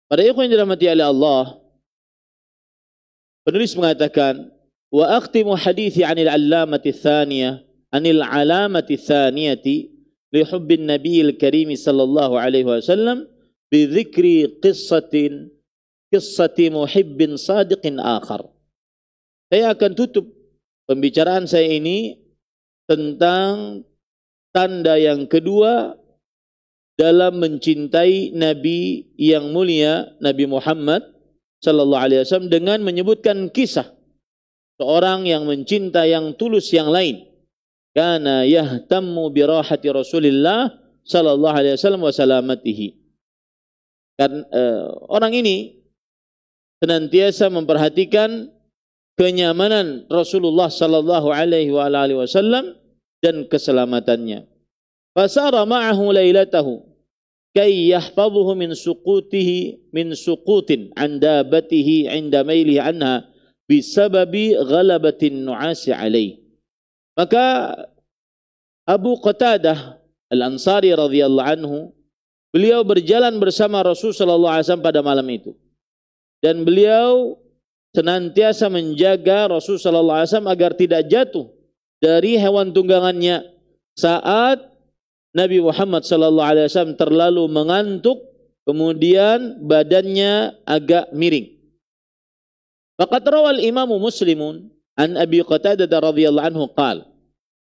B: Pada ikhwan dirahmati oleh Allah, penulis mengatakan, Wa akhtimu hadithi
A: anil alamati thaniyah, anil alamati thaniyati, lihubbin nabiyil karimi sallallahu alaihi wasallam, bidhikri qissatin qissati muhibbin sadiqin akhar. Saya akan tutup pembicaraan saya ini tentang tanda yang kedua dalam mencintai Nabi yang mulia Nabi Muhammad sallallahu alaihi wasallam dengan menyebutkan kisah seorang yang mencinta yang tulus yang lain. Kana yahtammu bi rahati Rasulillah sallallahu alaihi wasallam wa salamatihi. uh, orang ini senantiasa memperhatikan kenyamanan Rasulullah sallallahu alaihi wasallam dan keselamatannya. Fasara ma'ahu lailatahu kay yahfazuhu min suqutihi min suqutin an dabatihi inda mailihi anha bisababi ghalabatin nu'asi alaih. Maka Abu Qatadah Al-Ansari radhiyallahu anhu beliau berjalan bersama Rasulullah sallallahu alaihi wasallam pada malam itu dan beliau senantiasa menjaga Rasul sallallahu alaihi wasallam agar tidak jatuh dari hewan tunggangannya saat Nabi Muhammad sallallahu alaihi wasallam terlalu mengantuk kemudian badannya agak miring. Faqad rawal Imam Muslimun an Abi Qatadah radhiyallahu anhu qala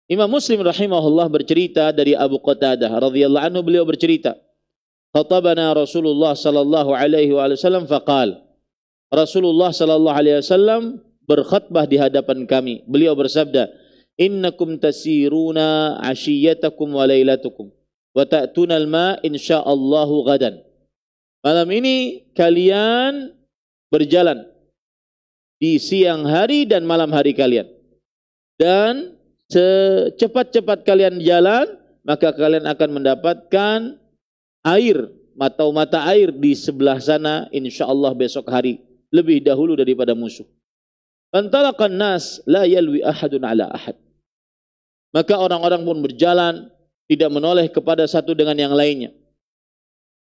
A: Imam Muslim rahimahullah bercerita dari Abu Qatadah radhiyallahu anhu beliau bercerita Khatabana Rasulullah sallallahu alaihi wasallam faqala Rasulullah sallallahu alaihi wasallam berkhutbah di hadapan kami. Beliau bersabda, "Innakum tasiruna ashiyatakum wa lailatukum wa ta'tuna al-ma insyaallahu gadan." Malam ini kalian berjalan di siang hari dan malam hari kalian. Dan secepat-cepat kalian jalan, maka kalian akan mendapatkan air atau mata air di sebelah sana insyaallah besok hari lebih dahulu daripada musuh. Fantalaqan nas la yalwi ahadun ala ahad. Maka orang-orang pun berjalan tidak menoleh kepada satu dengan yang lainnya.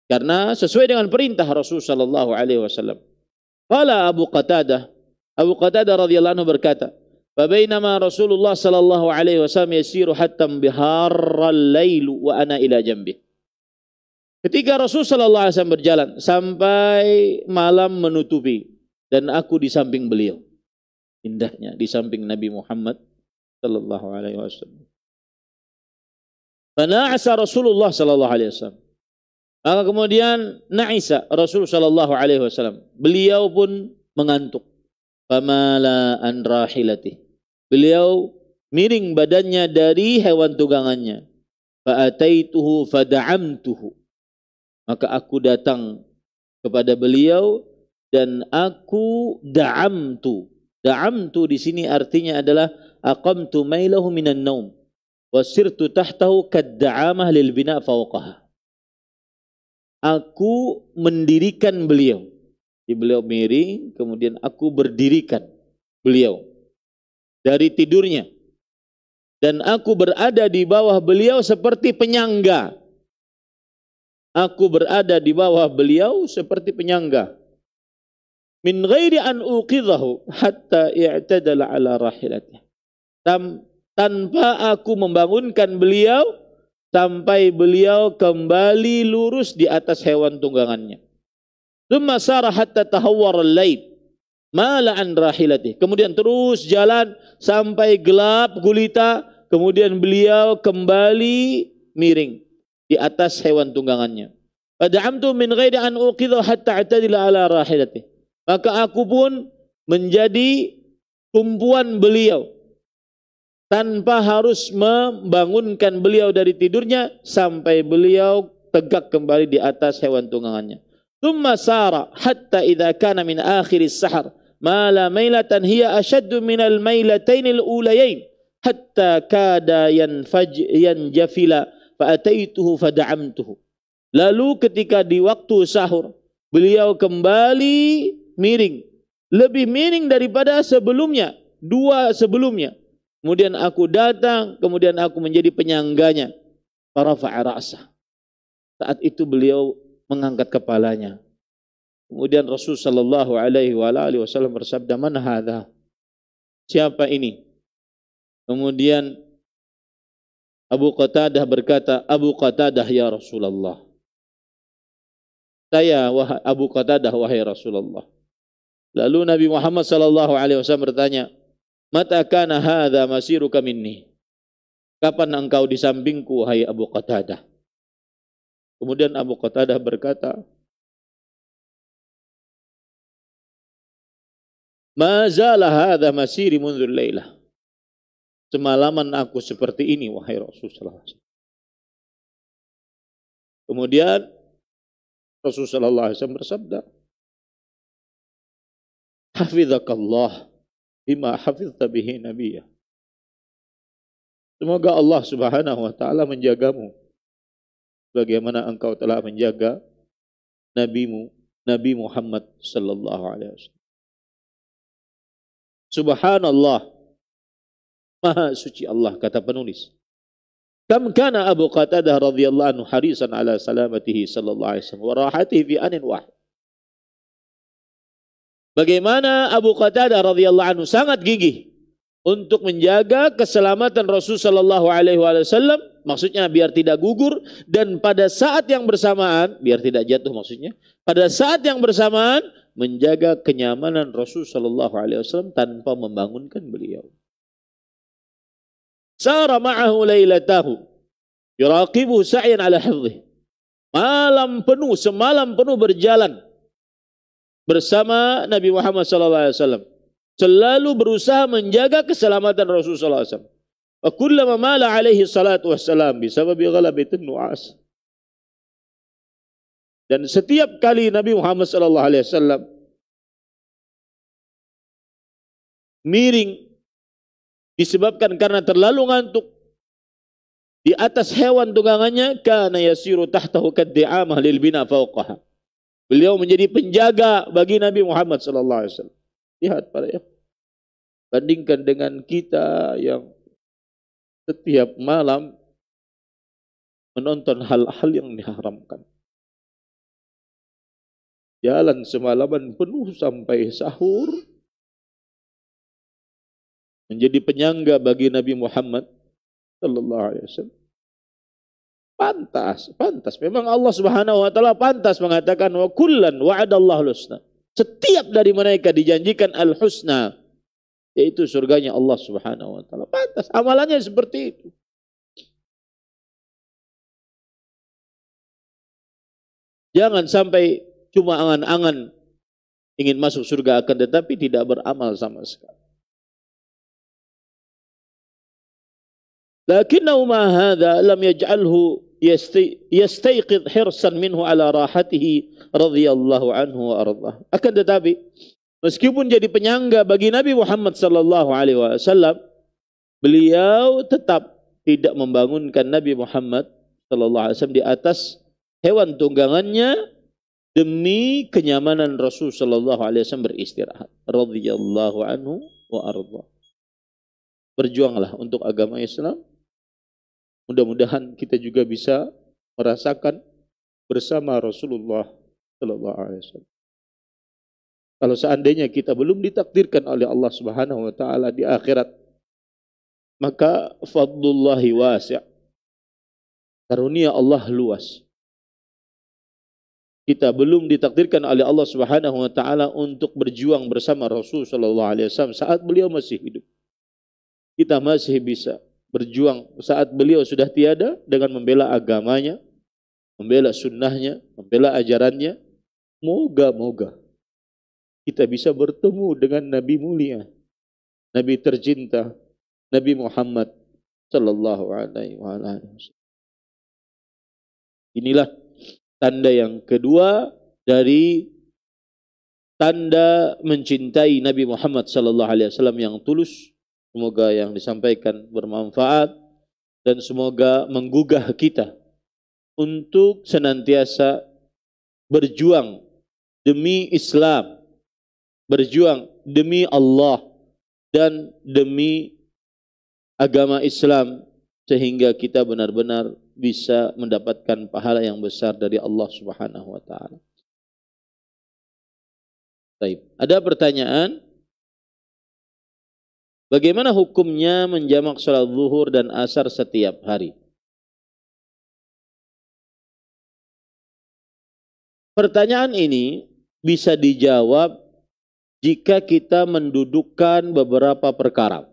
A: Karena sesuai dengan perintah Rasul sallallahu alaihi wasallam. Qala Abu Qatadah, Abu Qatadah radhiyallahu anhu berkata, "Fabainama Rasulullah sallallahu alaihi wasallam yasiru hatta biharra al-lail wa ana ila jambihi." Ketika Rasul Shallallahu Alaihi Wasallam berjalan sampai malam menutupi dan aku di samping beliau, indahnya di samping Nabi Muhammad Shallallahu Alaihi Wasallam. Rasulullah Shallallahu Alaihi Wasallam. Maka kemudian Na'isa Rasul Shallallahu Alaihi Wasallam. Beliau pun mengantuk. Famala an rahilati. Beliau miring badannya dari hewan tunggangannya. Fa'ataituhu fada'amtuhu maka aku datang kepada beliau dan aku da'amtu. Da'amtu di sini artinya adalah aqamtu mailahu minan naum wa tu tahtahu kadda'amah lil bina fawqaha. Aku mendirikan beliau. Di beliau miring, kemudian aku berdirikan beliau dari tidurnya. Dan aku berada di bawah beliau seperti penyangga Aku berada di bawah beliau seperti penyangga. Min ghairi an uqidahu hatta i'tadala ala rahilatnya. Tam, tanpa aku membangunkan beliau sampai beliau kembali lurus di atas hewan tunggangannya. Thumma sara hatta tahawwar al-lail mala an rahilatih. Kemudian terus jalan sampai gelap gulita, kemudian beliau kembali miring di atas hewan tunggangannya. Fada'amtu min ghairi an uqidha hatta atadila ala rahilati. Maka aku pun menjadi tumpuan beliau tanpa harus membangunkan beliau dari tidurnya sampai beliau tegak kembali di atas hewan tunggangannya. Thumma sara hatta idza kana min akhiris sahar ma la mailatan hiya ashaddu min al mailatainil al hatta kada yanfaj yanjafila fa'ataituhu fada'amtuhu. Lalu ketika di waktu sahur, beliau kembali miring. Lebih miring daripada sebelumnya, dua sebelumnya. Kemudian aku datang, kemudian aku menjadi penyangganya. Para fa'arasa. Saat itu beliau mengangkat kepalanya. Kemudian rasulullah sallallahu bersabda, "Man hadha?" Siapa ini? Kemudian Abu Qatadah berkata, Abu Qatadah ya Rasulullah. Saya wah, Abu Qatadah wahai Rasulullah. Lalu Nabi Muhammad sallallahu alaihi wasallam bertanya, "Mata kana hadza
B: masiruka minni?" Kapan engkau di sampingku hai Abu Qatadah? Kemudian Abu Qatadah berkata, "Ma zala hadza masiri mundzul lailah." Semalaman aku seperti ini, wahai Rasulullah Kemudian Rasulullah SAW bersabda, Hafizakallah bima hafizta bihi nabiya. Semoga Allah Subhanahu wa taala menjagamu bagaimana engkau telah menjaga nabimu Nabi Muhammad sallallahu alaihi wasallam. Subhanallah Maha suci Allah kata penulis. Kam kana Abu Qatadah radhiyallahu anhu
A: harisan ala salamatihi sallallahu alaihi wasallam wa rahatihi fi anin wahid. Bagaimana Abu Qatadah radhiyallahu anhu sangat gigih untuk menjaga keselamatan Rasul sallallahu alaihi wasallam, maksudnya biar tidak gugur dan pada saat yang bersamaan biar tidak jatuh maksudnya, pada saat yang bersamaan menjaga kenyamanan Rasul sallallahu alaihi wasallam tanpa membangunkan beliau. Sara ma'ahu lailatahu. Yuraqibu sa'yan ala hifdhih. Malam penuh, semalam penuh berjalan bersama Nabi Muhammad Sallallahu Alaihi Wasallam. Selalu berusaha menjaga keselamatan Rasulullah SAW. Wa kullama mala alaihi salatu wassalam bisababi ghalabatin nu'as.
B: Dan setiap kali Nabi Muhammad sallallahu alaihi wasallam miring disebabkan karena terlalu ngantuk di atas hewan tunggangannya karena
A: yasiru tahtahu kaddi'amah lil bina fawqaha. Beliau menjadi penjaga bagi Nabi
B: Muhammad sallallahu alaihi wasallam. Lihat para ya. Bandingkan dengan kita yang setiap malam menonton hal-hal yang diharamkan. Jalan semalaman penuh sampai sahur, menjadi penyangga bagi Nabi Muhammad sallallahu alaihi wasallam. Pantas,
A: pantas. Memang Allah Subhanahu wa taala pantas mengatakan wa kullan wa'adallahu husna. Setiap
B: dari mereka dijanjikan al-husna, yaitu surganya Allah Subhanahu wa taala.
C: Pantas amalannya seperti itu.
B: Jangan sampai cuma angan-angan ingin masuk surga akan tetapi tidak beramal sama sekali. lakinnahu ma hadha lam yaj'alhu
A: yastayqidh hirsan minhu ala rahatihi radhiyallahu anhu wa ardhah akan tetapi meskipun jadi penyangga bagi Nabi Muhammad sallallahu alaihi wasallam beliau tetap tidak membangunkan Nabi Muhammad sallallahu alaihi wasallam di atas hewan tunggangannya demi kenyamanan Rasul sallallahu alaihi wasallam beristirahat radhiyallahu anhu wa arda. Berjuanglah
B: untuk agama Islam Mudah-mudahan kita juga bisa merasakan bersama Rasulullah Shallallahu Alaihi Wasallam.
A: Kalau seandainya kita belum ditakdirkan oleh Allah Subhanahu Wa Taala di akhirat, maka fadlullahi wasya, karunia Allah luas. Kita belum ditakdirkan oleh Allah Subhanahu wa taala untuk berjuang bersama Rasul Shallallahu alaihi wasallam saat beliau masih hidup. Kita masih bisa berjuang saat beliau sudah tiada dengan membela agamanya, membela sunnahnya, membela ajarannya. Moga-moga
B: kita bisa bertemu dengan Nabi mulia, Nabi tercinta, Nabi Muhammad Sallallahu Alaihi Wasallam. Inilah tanda yang kedua dari
A: tanda mencintai Nabi Muhammad Sallallahu Alaihi Wasallam yang tulus Semoga yang disampaikan bermanfaat dan semoga menggugah kita untuk senantiasa berjuang demi Islam, berjuang demi Allah dan demi agama Islam sehingga kita benar-benar bisa mendapatkan pahala
B: yang besar dari Allah Subhanahu wa taala. Baik, ada pertanyaan? Bagaimana hukumnya menjamak sholat zuhur dan asar setiap hari? Pertanyaan ini bisa dijawab jika kita mendudukkan beberapa perkara.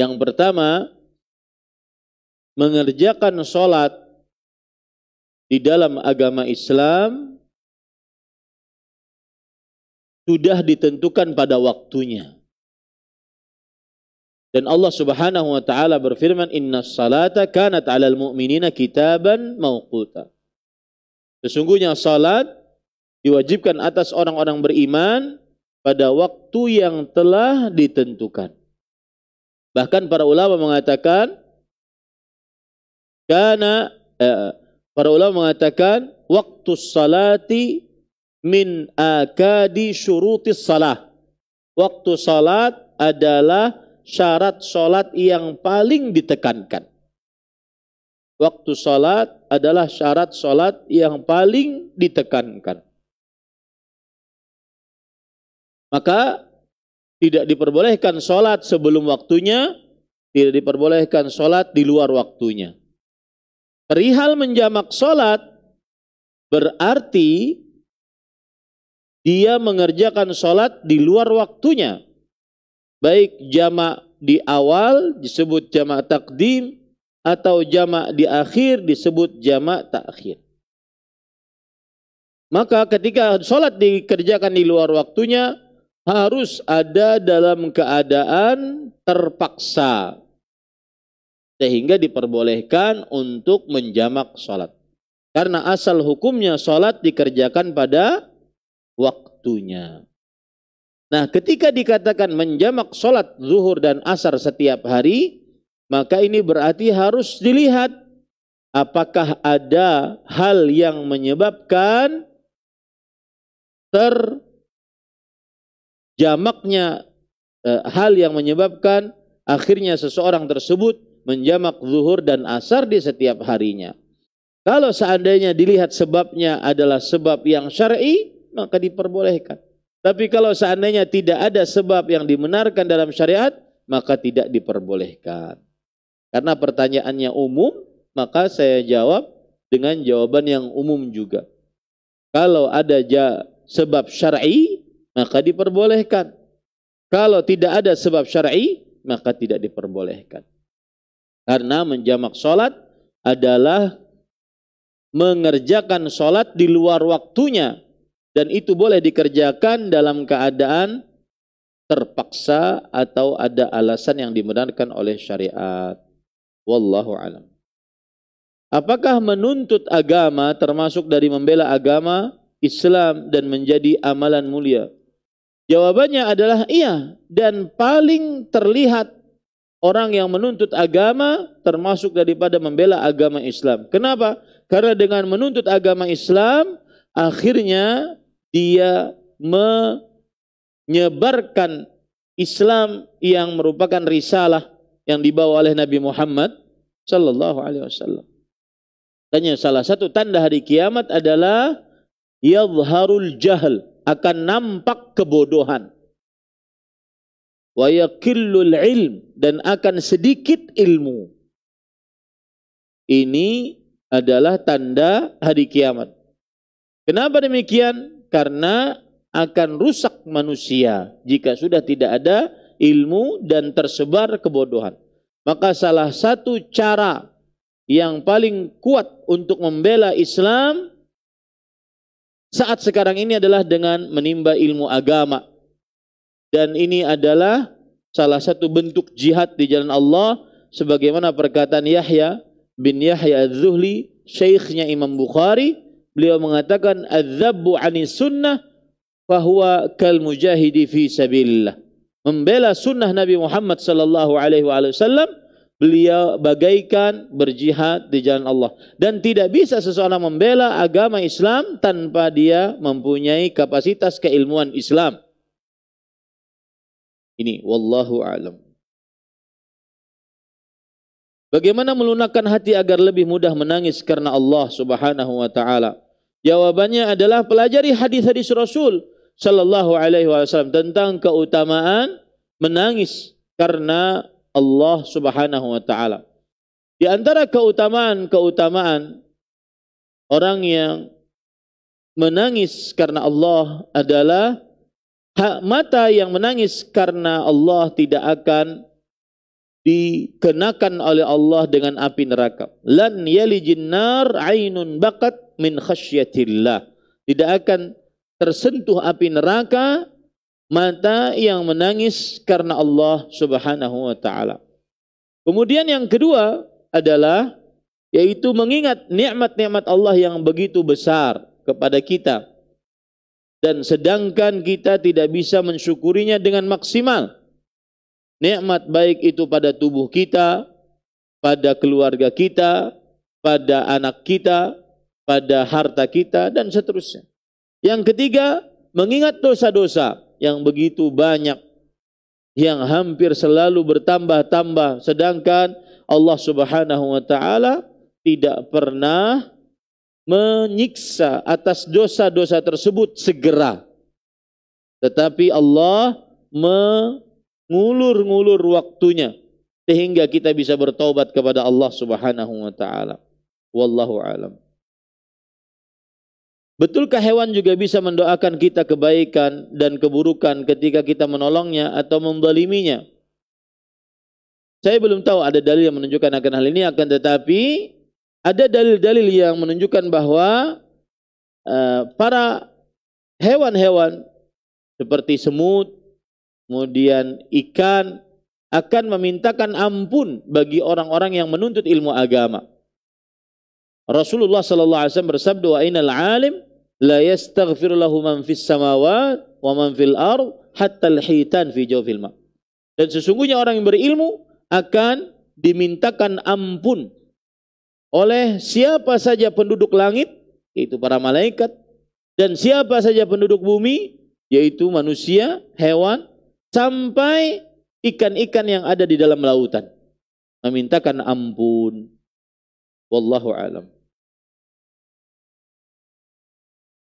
B: Yang pertama, mengerjakan sholat di dalam agama Islam sudah ditentukan pada waktunya. Dan
A: Allah Subhanahu wa taala berfirman, "Inna salata kanat 'alal mu'minina kitaban mawquta." Sesungguhnya salat diwajibkan atas orang-orang beriman pada waktu yang telah ditentukan. Bahkan para ulama mengatakan karena eh, para ulama mengatakan waktu salati min akadi syurutis salah. Waktu salat adalah syarat sholat yang paling ditekankan. Waktu sholat adalah syarat sholat yang paling ditekankan. Maka tidak diperbolehkan sholat sebelum waktunya, tidak diperbolehkan sholat di luar waktunya. Perihal menjamak sholat berarti dia mengerjakan sholat di luar waktunya baik jamak di awal disebut jamak takdim atau jamak di akhir disebut jamak takhir. Maka ketika sholat dikerjakan di luar waktunya harus ada dalam keadaan terpaksa sehingga diperbolehkan untuk menjamak sholat. Karena asal hukumnya sholat dikerjakan pada waktunya. Nah, ketika dikatakan menjamak sholat zuhur dan asar setiap hari, maka ini berarti harus dilihat apakah ada hal yang menyebabkan terjamaknya e, hal yang menyebabkan akhirnya seseorang tersebut menjamak zuhur dan asar di setiap harinya. Kalau seandainya dilihat sebabnya adalah sebab yang syar'i, maka diperbolehkan. Tapi kalau seandainya tidak ada sebab yang dibenarkan dalam syariat, maka tidak diperbolehkan. Karena pertanyaannya umum, maka saya jawab dengan jawaban yang umum juga. Kalau ada sebab syar'i, maka diperbolehkan. Kalau tidak ada sebab syar'i, maka tidak diperbolehkan. Karena menjamak sholat adalah mengerjakan sholat di luar waktunya dan itu boleh dikerjakan dalam keadaan terpaksa atau ada alasan yang dimenangkan oleh syariat. Wallahu alam. Apakah menuntut agama termasuk dari membela agama Islam dan menjadi amalan mulia? Jawabannya adalah iya dan paling terlihat orang yang menuntut agama termasuk daripada membela agama Islam. Kenapa? Karena dengan menuntut agama Islam akhirnya dia menyebarkan Islam yang merupakan risalah yang dibawa oleh Nabi Muhammad sallallahu alaihi wasallam. Tanya salah satu tanda hari kiamat adalah yadhharul jahl, akan
B: nampak kebodohan. Wa yaqillul ilm dan akan sedikit ilmu. Ini adalah
A: tanda hari kiamat. Kenapa demikian? karena akan rusak manusia jika sudah tidak ada ilmu dan tersebar kebodohan. Maka salah satu cara yang paling kuat untuk membela Islam saat sekarang ini adalah dengan menimba ilmu agama. Dan ini adalah salah satu bentuk jihad di jalan Allah sebagaimana perkataan Yahya bin Yahya Az-Zuhli, syekhnya Imam Bukhari, beliau mengatakan adzabbu ani sunnah fahuwa kal mujahidi fi sabilillah membela sunnah Nabi Muhammad sallallahu alaihi wasallam beliau bagaikan berjihad di jalan Allah dan tidak bisa seseorang membela agama Islam tanpa dia mempunyai kapasitas keilmuan
B: Islam ini wallahu alam Bagaimana melunakkan hati agar lebih mudah menangis karena Allah
A: Subhanahu wa taala? Jawabannya adalah pelajari hadis-hadis Rasul Shallallahu Alaihi Wasallam tentang keutamaan menangis karena Allah Subhanahu Wa Taala. Di antara keutamaan-keutamaan orang yang menangis karena Allah adalah hak mata yang menangis karena Allah tidak akan dikenakan oleh Allah dengan api neraka. Lan yalijin nar ainun bakat min khasyatillah. Tidak akan tersentuh api neraka mata yang menangis karena Allah Subhanahu wa taala. Kemudian yang kedua adalah yaitu mengingat nikmat-nikmat Allah yang begitu besar kepada kita. Dan sedangkan kita tidak bisa mensyukurinya dengan maksimal. Nikmat baik itu pada tubuh kita, pada keluarga kita, pada anak kita, pada harta kita dan seterusnya. Yang ketiga, mengingat dosa-dosa yang begitu banyak yang hampir selalu bertambah-tambah sedangkan Allah Subhanahu wa taala tidak pernah menyiksa atas dosa-dosa tersebut segera. Tetapi Allah mengulur-ngulur waktunya sehingga kita bisa bertobat kepada Allah Subhanahu wa taala. Wallahu alam. Betulkah hewan juga bisa mendoakan kita kebaikan dan keburukan ketika kita menolongnya atau membaliminya? Saya belum tahu ada dalil yang menunjukkan akan hal ini, akan tetapi ada dalil-dalil yang menunjukkan bahwa uh, para hewan-hewan seperti semut, kemudian ikan akan memintakan ampun bagi orang-orang yang menuntut ilmu agama. Rasulullah sallallahu alaihi wasallam bersabda, "Wa alim la yastaghfir lahu man fis samawat wa man fil ard hatta al-hitan fi jawfil ma. Dan sesungguhnya orang yang berilmu akan dimintakan ampun oleh siapa saja penduduk langit yaitu para malaikat dan siapa saja penduduk bumi yaitu manusia, hewan sampai ikan-ikan yang ada di dalam lautan
B: memintakan ampun. Wallahu alam.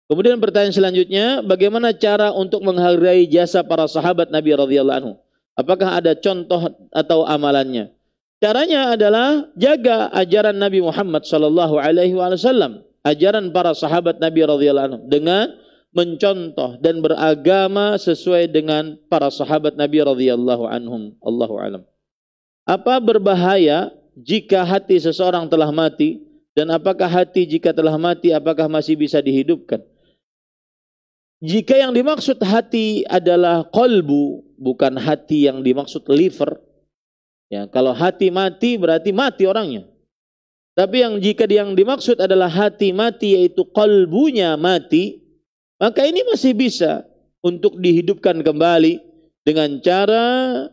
B: Kemudian pertanyaan selanjutnya, bagaimana cara untuk
A: menghargai jasa para sahabat Nabi radhiyallahu anhu? Apakah ada contoh atau amalannya? Caranya adalah jaga ajaran Nabi Muhammad sallallahu alaihi wasallam, ajaran para sahabat Nabi radhiyallahu anhu dengan mencontoh dan beragama sesuai dengan para sahabat Nabi radhiyallahu anhum. Allahu alam. Apa berbahaya jika hati seseorang telah mati dan apakah hati jika telah mati apakah masih bisa dihidupkan? Jika yang dimaksud hati adalah kolbu, bukan hati yang dimaksud liver. Ya, kalau hati mati berarti mati orangnya. Tapi yang jika yang dimaksud adalah hati mati yaitu kolbunya mati, maka ini masih bisa untuk dihidupkan kembali dengan cara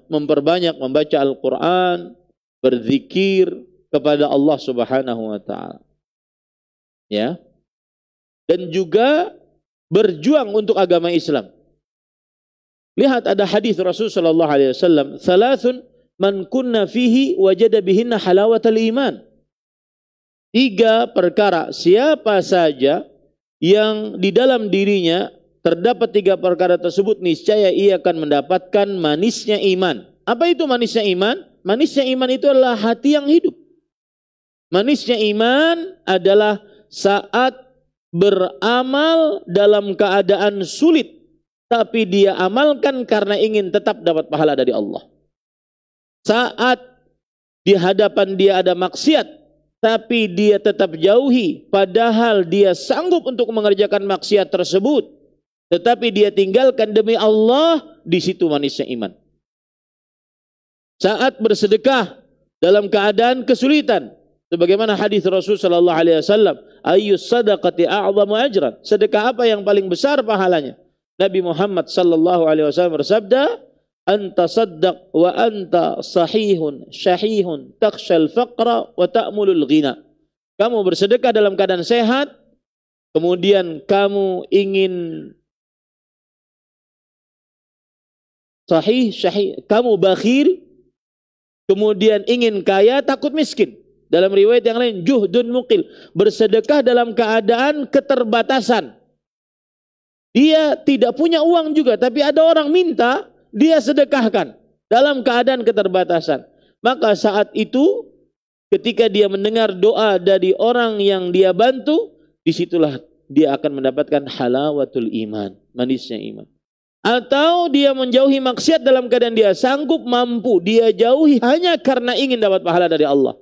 A: memperbanyak membaca Al-Quran, berzikir kepada Allah Subhanahu wa taala. Ya. Dan juga berjuang untuk agama Islam. Lihat ada hadis Rasul sallallahu alaihi wasallam, "Thalathun man kunna fihi wajada bihinna halawatal iman." Tiga perkara, siapa saja yang di dalam dirinya terdapat tiga perkara tersebut niscaya ia akan mendapatkan manisnya iman. Apa itu manisnya iman? Manisnya iman itu adalah hati yang hidup. Manisnya iman adalah saat beramal dalam keadaan sulit tapi dia amalkan karena ingin tetap dapat pahala dari Allah. Saat di hadapan dia ada maksiat tapi dia tetap jauhi padahal dia sanggup untuk mengerjakan maksiat tersebut tetapi dia tinggalkan demi Allah di situ manisnya iman. Saat bersedekah dalam keadaan kesulitan Sebagaimana hadis Rasul Shallallahu alaihi wasallam, Ayus sadaqati a'zamu ajran? Sedekah apa yang paling besar pahalanya? Nabi Muhammad Shallallahu alaihi wasallam bersabda, "Anta saddaq wa anta sahihun syahihun takshal faqra wa ta'mulul ghina." Kamu bersedekah dalam keadaan
B: sehat, kemudian kamu ingin sahih syahih, kamu bakhil,
A: kemudian ingin kaya takut miskin. Dalam riwayat yang lain, juhdun mukil. Bersedekah dalam keadaan keterbatasan. Dia tidak punya uang juga, tapi ada orang minta, dia sedekahkan. Dalam keadaan keterbatasan. Maka saat itu, ketika dia mendengar doa dari orang yang dia bantu, disitulah dia akan mendapatkan halawatul iman. Manisnya iman. Atau dia menjauhi maksiat dalam keadaan dia sanggup, mampu. Dia jauhi hanya karena ingin dapat pahala dari Allah.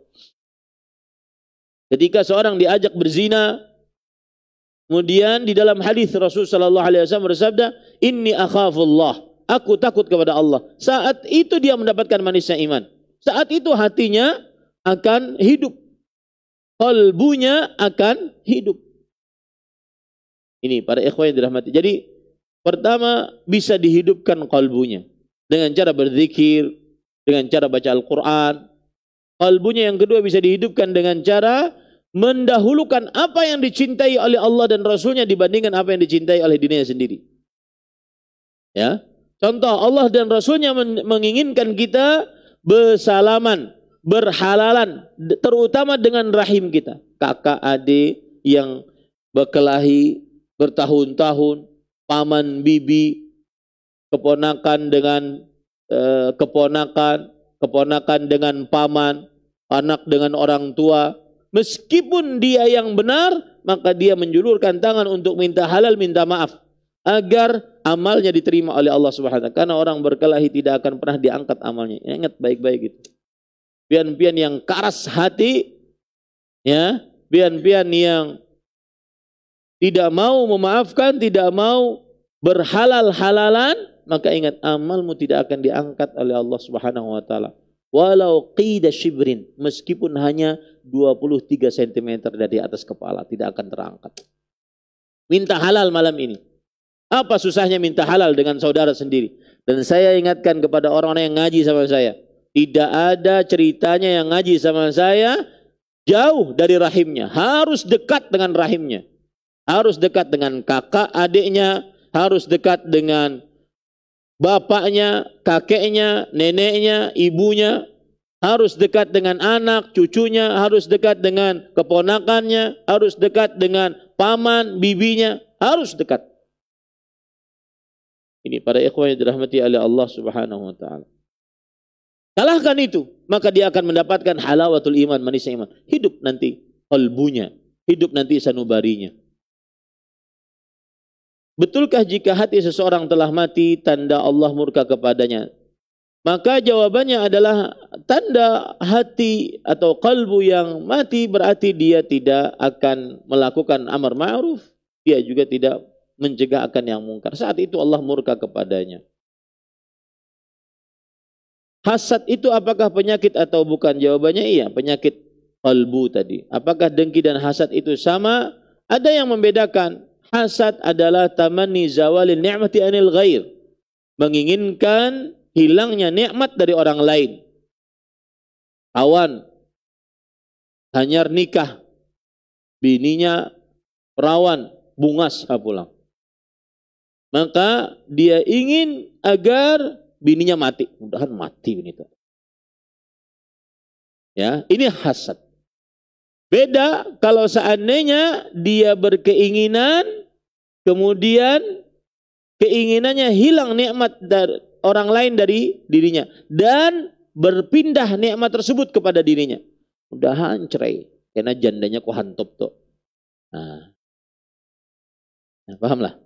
A: Ketika seorang diajak berzina, kemudian di dalam hadis Rasul sallallahu alaihi wasallam bersabda, ini akhafullah." Aku takut kepada Allah. Saat itu dia mendapatkan manisnya iman. Saat itu hatinya akan hidup. Kalbunya akan hidup. Ini para ikhwan yang dirahmati. Jadi pertama bisa dihidupkan kalbunya dengan cara berzikir, dengan cara baca Al-Quran. Kalbunya yang kedua bisa dihidupkan dengan cara mendahulukan apa yang dicintai oleh Allah dan Rasulnya dibandingkan apa yang dicintai oleh dirinya sendiri. Ya, contoh Allah dan Rasulnya menginginkan kita bersalaman, berhalalan, terutama dengan rahim kita, kakak adik yang berkelahi bertahun-tahun, paman bibi, keponakan dengan e, keponakan, keponakan dengan paman, anak dengan orang tua, Meskipun dia yang benar, maka dia menjulurkan tangan untuk minta halal, minta maaf. Agar amalnya diterima oleh Allah Subhanahu wa taala. Karena orang berkelahi tidak akan pernah diangkat amalnya. Ingat baik-baik gitu. Pian-pian yang keras hati ya, pian-pian yang tidak mau memaafkan, tidak mau berhalal-halalan, maka ingat amalmu tidak akan diangkat oleh Allah Subhanahu wa taala walau qida shibrin meskipun hanya 23 cm dari atas kepala tidak akan terangkat. Minta halal malam ini. Apa susahnya minta halal dengan saudara sendiri? Dan saya ingatkan kepada orang-orang yang ngaji sama saya, tidak ada ceritanya yang ngaji sama saya jauh dari rahimnya, harus dekat dengan rahimnya. Harus dekat dengan kakak adiknya, harus dekat dengan bapaknya, kakeknya, neneknya, ibunya, harus dekat dengan anak, cucunya, harus dekat dengan keponakannya, harus dekat dengan paman, bibinya, harus dekat. Ini para ikhwan yang dirahmati oleh Allah Subhanahu wa taala. Kalahkan itu, maka dia akan mendapatkan halawatul iman, manisnya iman. Hidup nanti kalbunya, hidup nanti sanubarinya. Betulkah jika hati seseorang telah mati tanda Allah murka kepadanya? Maka jawabannya adalah tanda hati atau kalbu yang mati berarti dia tidak akan melakukan amar ma'ruf. Dia juga tidak mencegah akan yang mungkar. Saat itu Allah murka kepadanya. Hasad itu apakah penyakit atau bukan? Jawabannya iya, penyakit kalbu tadi. Apakah dengki dan hasad itu sama? Ada yang membedakan. Hasad adalah tamani zawalin ni'mati anil ghair.
B: Menginginkan hilangnya nikmat dari orang lain. Awan hanyar nikah. Bininya perawan, bungas pulang. Maka dia
A: ingin agar bininya mati. mudah Mudahan mati bini itu. Ya, ini hasad. Beda kalau seandainya dia berkeinginan, kemudian keinginannya hilang nikmat dari orang lain dari dirinya dan berpindah nikmat
B: tersebut kepada dirinya. Udah hancur, eh. karena jandanya ku hantop tuh. Nah, nah pahamlah.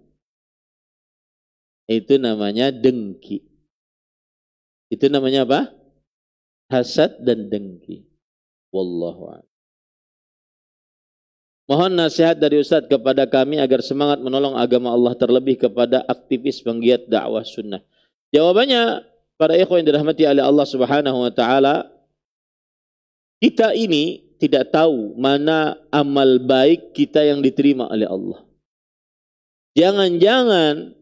B: Itu namanya dengki. Itu namanya apa? Hasad dan dengki. Wallahu a'lam. Mohon
A: nasihat dari Ustadz kepada kami agar semangat menolong agama Allah terlebih kepada aktivis penggiat dakwah sunnah. Jawabannya, para ikhwan yang dirahmati oleh Allah subhanahu wa ta'ala, kita ini tidak tahu mana amal baik kita yang diterima oleh Allah. Jangan-jangan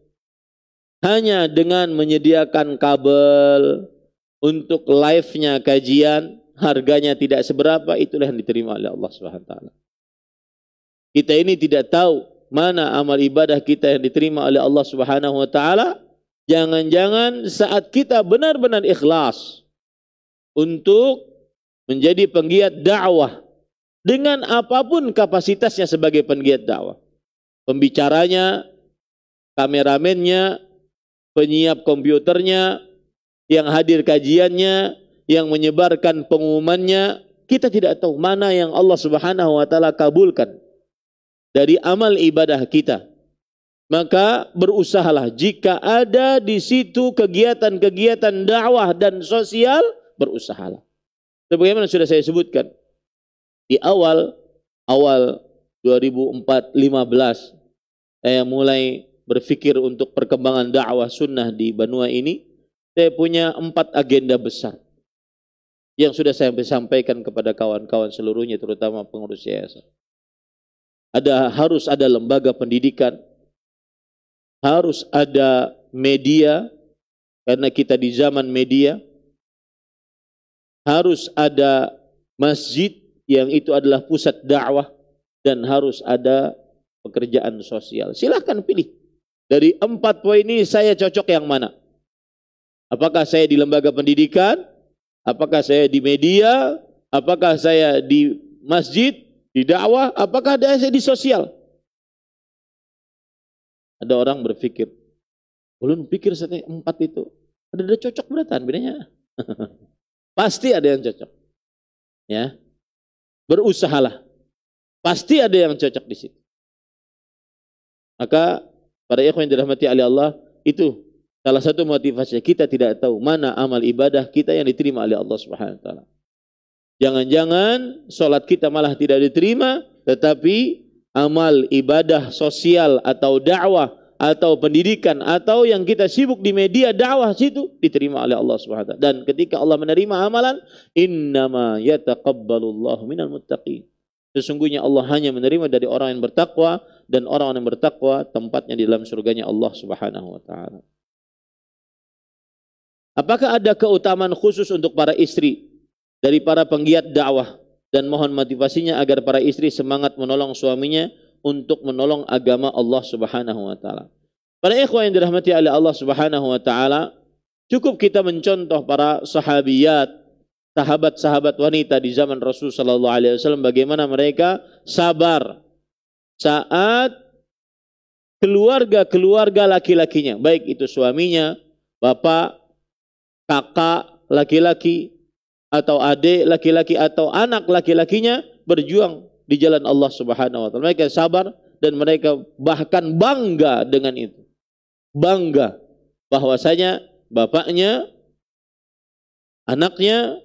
A: hanya dengan menyediakan kabel untuk live-nya kajian, harganya tidak seberapa, itulah yang diterima oleh Allah Subhanahu wa taala. Kita ini tidak tahu mana amal ibadah kita yang diterima oleh Allah Subhanahu wa taala. Jangan-jangan saat kita benar-benar ikhlas untuk menjadi penggiat dakwah dengan apapun kapasitasnya sebagai penggiat dakwah. Pembicaranya, kameramennya, penyiap komputernya, yang hadir kajiannya, yang menyebarkan pengumumannya, kita tidak tahu mana yang Allah Subhanahu wa taala kabulkan dari amal ibadah kita. Maka berusahalah jika ada di situ kegiatan-kegiatan dakwah dan sosial, berusahalah. Sebagaimana sudah saya sebutkan di awal awal 2014 saya mulai berpikir untuk perkembangan dakwah sunnah di Benua ini, saya punya empat agenda besar yang sudah saya sampaikan kepada kawan-kawan seluruhnya, terutama pengurus yayasan ada harus ada lembaga pendidikan, harus ada media karena kita di zaman media, harus ada masjid yang itu adalah pusat dakwah dan harus ada pekerjaan sosial. Silahkan pilih. Dari empat poin ini saya cocok yang mana? Apakah saya di lembaga pendidikan? Apakah saya di media? Apakah saya di masjid? di dakwah, apakah ada di
B: sosial? Ada orang berpikir, belum pikir saya empat itu. Ada, ada cocok beratan bedanya. Pasti ada yang cocok. Ya. Berusahalah. Pasti ada yang cocok di situ. Maka para ikhwan yang dirahmati oleh Allah, itu
A: salah satu motivasinya. Kita tidak tahu mana amal ibadah kita yang diterima oleh Allah Subhanahu wa taala. Jangan-jangan sholat kita malah tidak diterima, tetapi amal ibadah sosial atau dakwah atau pendidikan atau yang kita sibuk di media dakwah situ diterima oleh Allah Subhanahu wa taala. Dan ketika Allah menerima amalan, innama yataqabbalullahu minal muttaqin. Sesungguhnya Allah hanya menerima dari orang yang bertakwa dan orang yang bertakwa tempatnya di dalam surganya Allah Subhanahu wa taala. Apakah ada keutamaan khusus untuk para istri? dari para penggiat dakwah dan mohon motivasinya agar para istri semangat menolong suaminya untuk menolong agama Allah Subhanahu wa taala. Para ikhwan yang dirahmati oleh Allah Subhanahu wa taala, cukup kita mencontoh para sahabiyat, sahabat-sahabat wanita di zaman Rasul sallallahu alaihi wasallam bagaimana mereka sabar saat keluarga-keluarga laki-lakinya, baik itu suaminya, bapak, kakak laki-laki, atau adik laki-laki atau anak laki-lakinya berjuang di jalan Allah Subhanahu wa taala. Mereka sabar dan mereka bahkan bangga dengan itu. Bangga bahwasanya bapaknya, anaknya,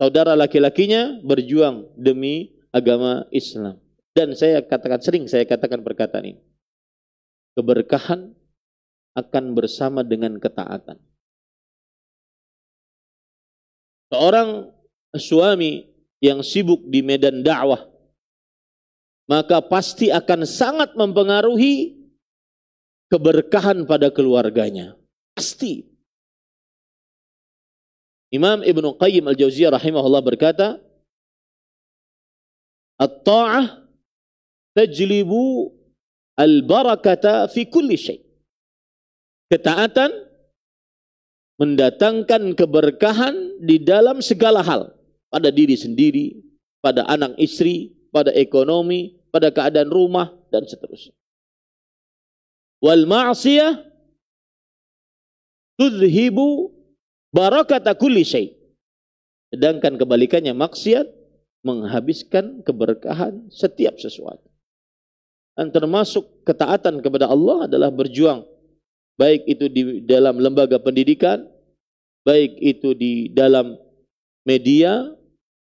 A: saudara laki-lakinya berjuang demi agama Islam. Dan saya katakan sering
B: saya katakan perkataan ini. Keberkahan akan bersama dengan
C: ketaatan seorang
B: suami yang sibuk di medan dakwah maka pasti akan sangat mempengaruhi keberkahan pada keluarganya. Pasti. Imam Ibn Qayyim Al-Jauziyah rahimahullah berkata, At-ta'ah tajlibu al-barakata fi kulli syai. Ketaatan
A: mendatangkan keberkahan di dalam segala hal, pada diri sendiri, pada anak istri, pada ekonomi, pada keadaan rumah
B: dan seterusnya. Wal ma'siyah tudhibu barakata kulli syai. Sedangkan
A: kebalikannya maksiat menghabiskan keberkahan setiap sesuatu. Dan termasuk ketaatan kepada Allah adalah berjuang baik itu di dalam lembaga pendidikan, baik itu di dalam media,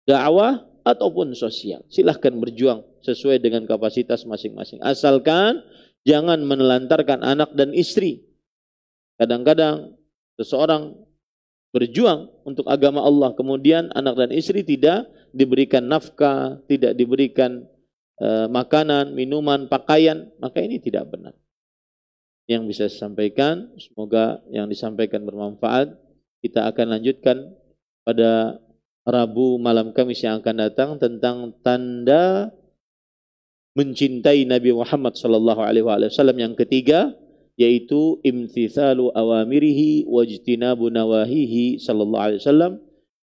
A: dakwah ataupun sosial. Silahkan berjuang sesuai dengan kapasitas masing-masing. Asalkan jangan menelantarkan anak dan istri. Kadang-kadang seseorang berjuang untuk agama Allah, kemudian anak dan istri tidak diberikan nafkah, tidak diberikan e, makanan, minuman, pakaian, maka ini tidak benar yang bisa saya sampaikan. Semoga yang disampaikan bermanfaat. Kita akan lanjutkan pada Rabu malam Kamis yang akan datang tentang tanda mencintai Nabi Muhammad sallallahu alaihi wasallam yang ketiga yaitu imtithalu awamirihi wajtinabu nawahihi sallallahu alaihi wasallam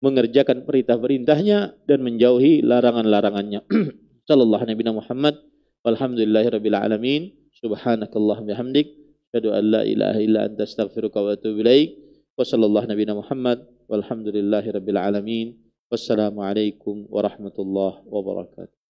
A: mengerjakan perintah-perintahnya dan menjauhi larangan-larangannya sallallahu alaihi Muhammad walhamdulillahirabbil alamin subhanakallahumma bihamdik asyhadu an la ilaha illa anta astaghfiruka wa atubu ilaik wa sallallahu nabiyana Muhammad walhamdulillahi rabbil alamin
C: wassalamu alaikum warahmatullahi wabarakatuh